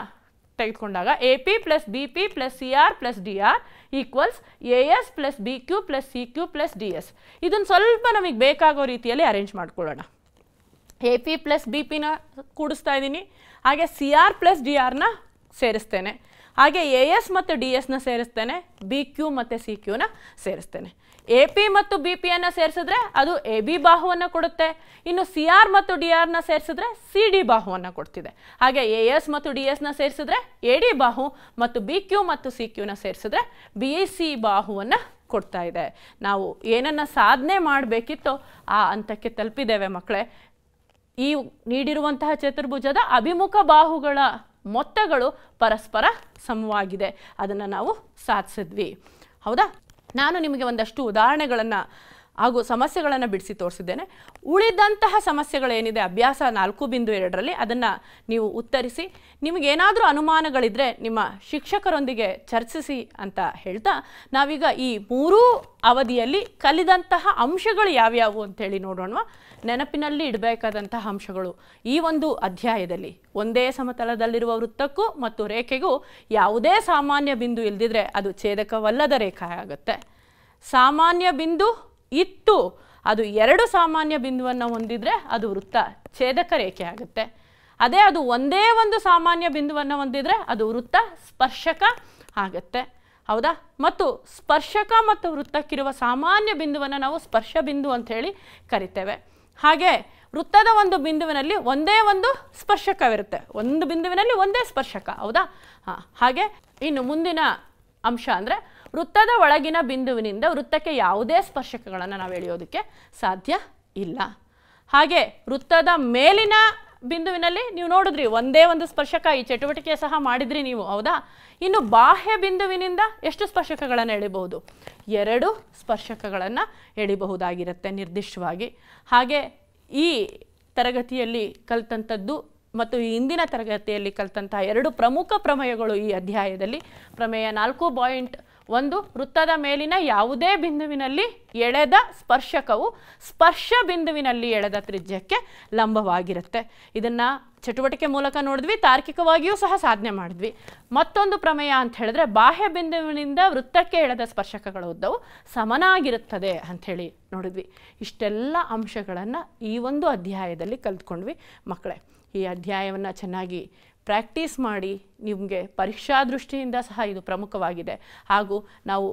ತೆಗೆದುಕೊಂಡಾಗ A P plus B P plus C R plus D R equals A S plus B Q plus C Q plus D S ಇದನ್ನು ಸ್ವಲ್ಪ ನಮಗೆ ಬೇಕಾಗೋ ರೀತಿಯಲ್ಲಿ ಅರೇಂಜ್ ಮಾಡ್ಕೊಳ್ಳೋಣ ಎ ಪಿ ಪ್ಲಸ್ ಬಿ ಪಿನ ಕೂಡಿಸ್ತಾ ಇದ್ದೀನಿ ಹಾಗೆ ಸಿ ಆರ್ ಪ್ಲಸ್ ಡಿ ಆರ್ನ ಸೇರಿಸ್ತೇನೆ ಹಾಗೆ ಎ ಎಸ್ ಮತ್ತು ಡಿ ಎಸ್ನ ಸೇರಿಸ್ತೇನೆ ಬಿ ಕ್ಯೂ ಮತ್ತು ಸಿ ಕ್ಯೂನ ಸೇರಿಸ್ತೇನೆ ಎ ಪಿ ಮತ್ತು ಬಿ ಪಿಯನ್ನು ಸೇರಿಸಿದ್ರೆ ಅದು ಎ ಬಿ ಬಾಹುವನ್ನು ಕೊಡುತ್ತೆ ಇನ್ನು ಸಿ ಆರ್ ಮತ್ತು ಡಿ ಆರ್ನ ಸೇರಿಸಿದ್ರೆ ಸಿ ಡಿ ಬಾಹುವನ್ನು ಕೊಡ್ತಿದೆ ಹಾಗೆ ಎ ಎಸ್ ಮತ್ತು ಡಿ ಎಸ್ನ ಸೇರಿಸಿದ್ರೆ ಎ ಡಿ ಬಾಹು ಮತ್ತು ಬಿ ಕ್ಯೂ ಮತ್ತು ಸಿ ಕ್ಯೂನ ಸೇರಿಸಿದ್ರೆ ಬಿ ಸಿ ಬಾಹುವನ್ನು ಕೊಡ್ತಾ ಇದೆ ನಾವು ಏನನ್ನು ಸಾಧನೆ ಮಾಡಬೇಕಿತ್ತು ಆ ಹಂತಕ್ಕೆ ತಲುಪಿದ್ದೇವೆ ಮಕ್ಕಳೇ ಈ ನೀಡಿರುವಂತಹ ಚತುರ್ಭುಜದ ಅಭಿಮುಖ ಬಾಹುಗಳ ಮೊತ್ತಗಳು ಪರಸ್ಪರ ಸಮವಾಗಿದೆ ಅದನ್ನು ನಾವು ಸಾಧಿಸಿದ್ವಿ ಹೌದಾ ನಾನು ನಿಮಗೆ ಒಂದಷ್ಟು ಉದಾಹರಣೆಗಳನ್ನು ಹಾಗೂ ಸಮಸ್ಯೆಗಳನ್ನು ಬಿಡಿಸಿ ತೋರಿಸಿದ್ದೇನೆ ಉಳಿದಂತಹ ಸಮಸ್ಯೆಗಳೇನಿದೆ ಅಭ್ಯಾಸ ನಾಲ್ಕು ಬಿಂದು ಎರಡರಲ್ಲಿ ಅದನ್ನು ನೀವು ಉತ್ತರಿಸಿ ನಿಮಗೇನಾದರೂ ಅನುಮಾನಗಳಿದ್ದರೆ ನಿಮ್ಮ ಶಿಕ್ಷಕರೊಂದಿಗೆ ಚರ್ಚಿಸಿ ಅಂತ ಹೇಳ್ತಾ ನಾವೀಗ ಈ ಮೂರೂ ಅವಧಿಯಲ್ಲಿ ಕಲಿದಂತಹ ಅಂಶಗಳು ಯಾವ್ಯಾವು ಅಂತೇಳಿ ನೋಡೋಣ ನೆನಪಿನಲ್ಲಿ ಇಡಬೇಕಾದಂತಹ ಅಂಶಗಳು ಈ ಒಂದು ಅಧ್ಯಾಯದಲ್ಲಿ ಒಂದೇ ಸಮತಲದಲ್ಲಿರುವ ವೃತ್ತಕ್ಕೂ ಮತ್ತು ರೇಖೆಗೂ ಯಾವುದೇ ಸಾಮಾನ್ಯ ಬಿಂದು ಇಲ್ಲದಿದ್ದರೆ ಅದು ಛೇದಕವಲ್ಲದ ರೇಖೆ ಆಗುತ್ತೆ ಸಾಮಾನ್ಯ ಬಿಂದು ಇತ್ತು ಅದು ಎರಡು ಸಾಮಾನ್ಯ ಬಿಂದುವನ್ನು ಹೊಂದಿದರೆ ಅದು ವೃತ್ತ ಛೇದಕ ರೇಖೆ ಆಗುತ್ತೆ ಅದೇ ಅದು ಒಂದೇ ಒಂದು ಸಾಮಾನ್ಯ ಬಿಂದುವನ್ನು ಹೊಂದಿದರೆ ಅದು ವೃತ್ತ ಸ್ಪರ್ಶಕ ಆಗುತ್ತೆ ಹೌದಾ ಮತ್ತು ಸ್ಪರ್ಶಕ ಮತ್ತು ವೃತ್ತಕ್ಕಿರುವ ಸಾಮಾನ್ಯ ಬಿಂದುವನ್ನು ನಾವು ಸ್ಪರ್ಶ ಬಿಂದು ಅಂಥೇಳಿ ಕರಿತೇವೆ ಹಾಗೆ ವೃತ್ತದ ಒಂದು ಬಿಂದುವಿನಲ್ಲಿ ಒಂದೇ ಒಂದು ಸ್ಪರ್ಶಕವಿರುತ್ತೆ ಒಂದು ಬಿಂದುವಿನಲ್ಲಿ ಒಂದೇ ಸ್ಪರ್ಶಕ ಹೌದಾ ಹಾಂ ಹಾಗೆ ಇನ್ನು ಮುಂದಿನ ಅಂಶ ಅಂದರೆ ವೃತ್ತದ ಒಳಗಿನ ಬಿಂದುವಿನಿಂದ ವೃತ್ತಕ್ಕೆ ಯಾವುದೇ ಸ್ಪರ್ಶಕಗಳನ್ನು ನಾವು ಎಳೆಯೋದಕ್ಕೆ ಸಾಧ್ಯ ಇಲ್ಲ ಹಾಗೆ ವೃತ್ತದ ಮೇಲಿನ ಬಿಂದುವಿನಲ್ಲಿ ನೀವು ನೋಡಿದ್ರಿ ಒಂದೇ ಒಂದು ಸ್ಪರ್ಶಕ ಈ ಚಟುವಟಿಕೆ ಸಹ ಮಾಡಿದ್ರಿ ನೀವು ಹೌದಾ ಇನ್ನು ಬಾಹ್ಯ ಬಿಂದುವಿನಿಂದ ಎಷ್ಟು ಸ್ಪರ್ಶಕಗಳನ್ನು ಎಳಿಬಹುದು ಎರಡು ಸ್ಪರ್ಶಕಗಳನ್ನು ಎಳಿಬಹುದಾಗಿರುತ್ತೆ ನಿರ್ದಿಷ್ಟವಾಗಿ ಹಾಗೆ ಈ ತರಗತಿಯಲ್ಲಿ ಕಲ್ತಂಥದ್ದು ಮತ್ತು ಈ ಹಿಂದಿನ ತರಗತಿಯಲ್ಲಿ ಕಲಿತಂತಹ ಎರಡು ಪ್ರಮುಖ ಪ್ರಮೇಯಗಳು ಈ ಅಧ್ಯಾಯದಲ್ಲಿ ಪ್ರಮೇಯ ನಾಲ್ಕು ಪಾಯಿಂಟ್ ಒಂದು ವೃತ್ತದ ಮೇಲಿನ ಯಾವುದೇ ಬಿಂದುವಿನಲ್ಲಿ ಎಳೆದ ಸ್ಪರ್ಶಕವು ಸ್ಪರ್ಶ ಬಿಂದುವಿನಲ್ಲಿ ಎಳೆದ ತ್ರಿಜ್ಯಕ್ಕೆ ಲಂಬವಾಗಿರುತ್ತೆ ಇದನ್ನು ಚಟುವಟಿಕೆ ಮೂಲಕ ನೋಡಿದ್ವಿ ತಾರ್ಕಿಕವಾಗಿಯೂ ಸಹ ಸಾಧನೆ ಮಾಡಿದ್ವಿ ಮತ್ತೊಂದು ಪ್ರಮೇಯ ಅಂತ ಹೇಳಿದ್ರೆ ಬಾಹ್ಯ ಬಿಂದುವಿನಿಂದ ವೃತ್ತಕ್ಕೆ ಎಳೆದ ಸ್ಪರ್ಶಕಗಳ ಉದ್ದವು ಸಮನಾಗಿರುತ್ತದೆ ಅಂಥೇಳಿ ನೋಡಿದ್ವಿ ಇಷ್ಟೆಲ್ಲ ಅಂಶಗಳನ್ನು ಈ ಒಂದು ಅಧ್ಯಾಯದಲ್ಲಿ ಕಲ್ತ್ಕೊಂಡ್ವಿ ಮಕ್ಕಳೇ ಈ ಅಧ್ಯಾಯವನ್ನು ಚೆನ್ನಾಗಿ ಪ್ರಾಕ್ಟೀಸ್ ಮಾಡಿ ನಿಮಗೆ ಪರೀಕ್ಷಾ ದೃಷ್ಟಿಯಿಂದ ಸಹ ಇದು ಪ್ರಮುಖವಾಗಿದೆ ಹಾಗೂ ನಾವು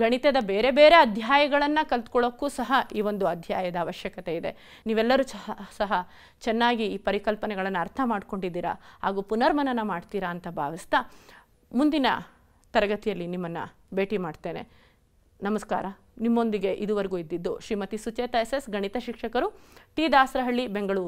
ಗಣಿತದ ಬೇರೆ ಬೇರೆ ಅಧ್ಯಾಯಗಳನ್ನು ಕಲ್ತ್ಕೊಳ್ಳೋಕ್ಕೂ ಸಹ ಈ ಒಂದು ಅಧ್ಯಾಯದ ಅವಶ್ಯಕತೆ ಇದೆ ನೀವೆಲ್ಲರೂ ಸಹ ಸಹ ಚೆನ್ನಾಗಿ ಈ ಪರಿಕಲ್ಪನೆಗಳನ್ನು ಅರ್ಥ ಮಾಡ್ಕೊಂಡಿದ್ದೀರಾ ಹಾಗೂ ಪುನರ್ಮನನ ಮಾಡ್ತೀರಾ ಅಂತ ಭಾವಿಸ್ತಾ ಮುಂದಿನ ತರಗತಿಯಲ್ಲಿ ನಿಮ್ಮನ್ನು ಭೇಟಿ ಮಾಡ್ತೇನೆ ನಮಸ್ಕಾರ ನಿಮ್ಮೊಂದಿಗೆ ಇದುವರೆಗೂ ಇದ್ದಿದ್ದು ಶ್ರೀಮತಿ ಸುಚೇತಾ ಎಸ್ ಎಸ್ ಗಣಿತ ಶಿಕ್ಷಕರು ಟಿ ದಾಸರಹಳ್ಳಿ ಬೆಂಗಳೂರು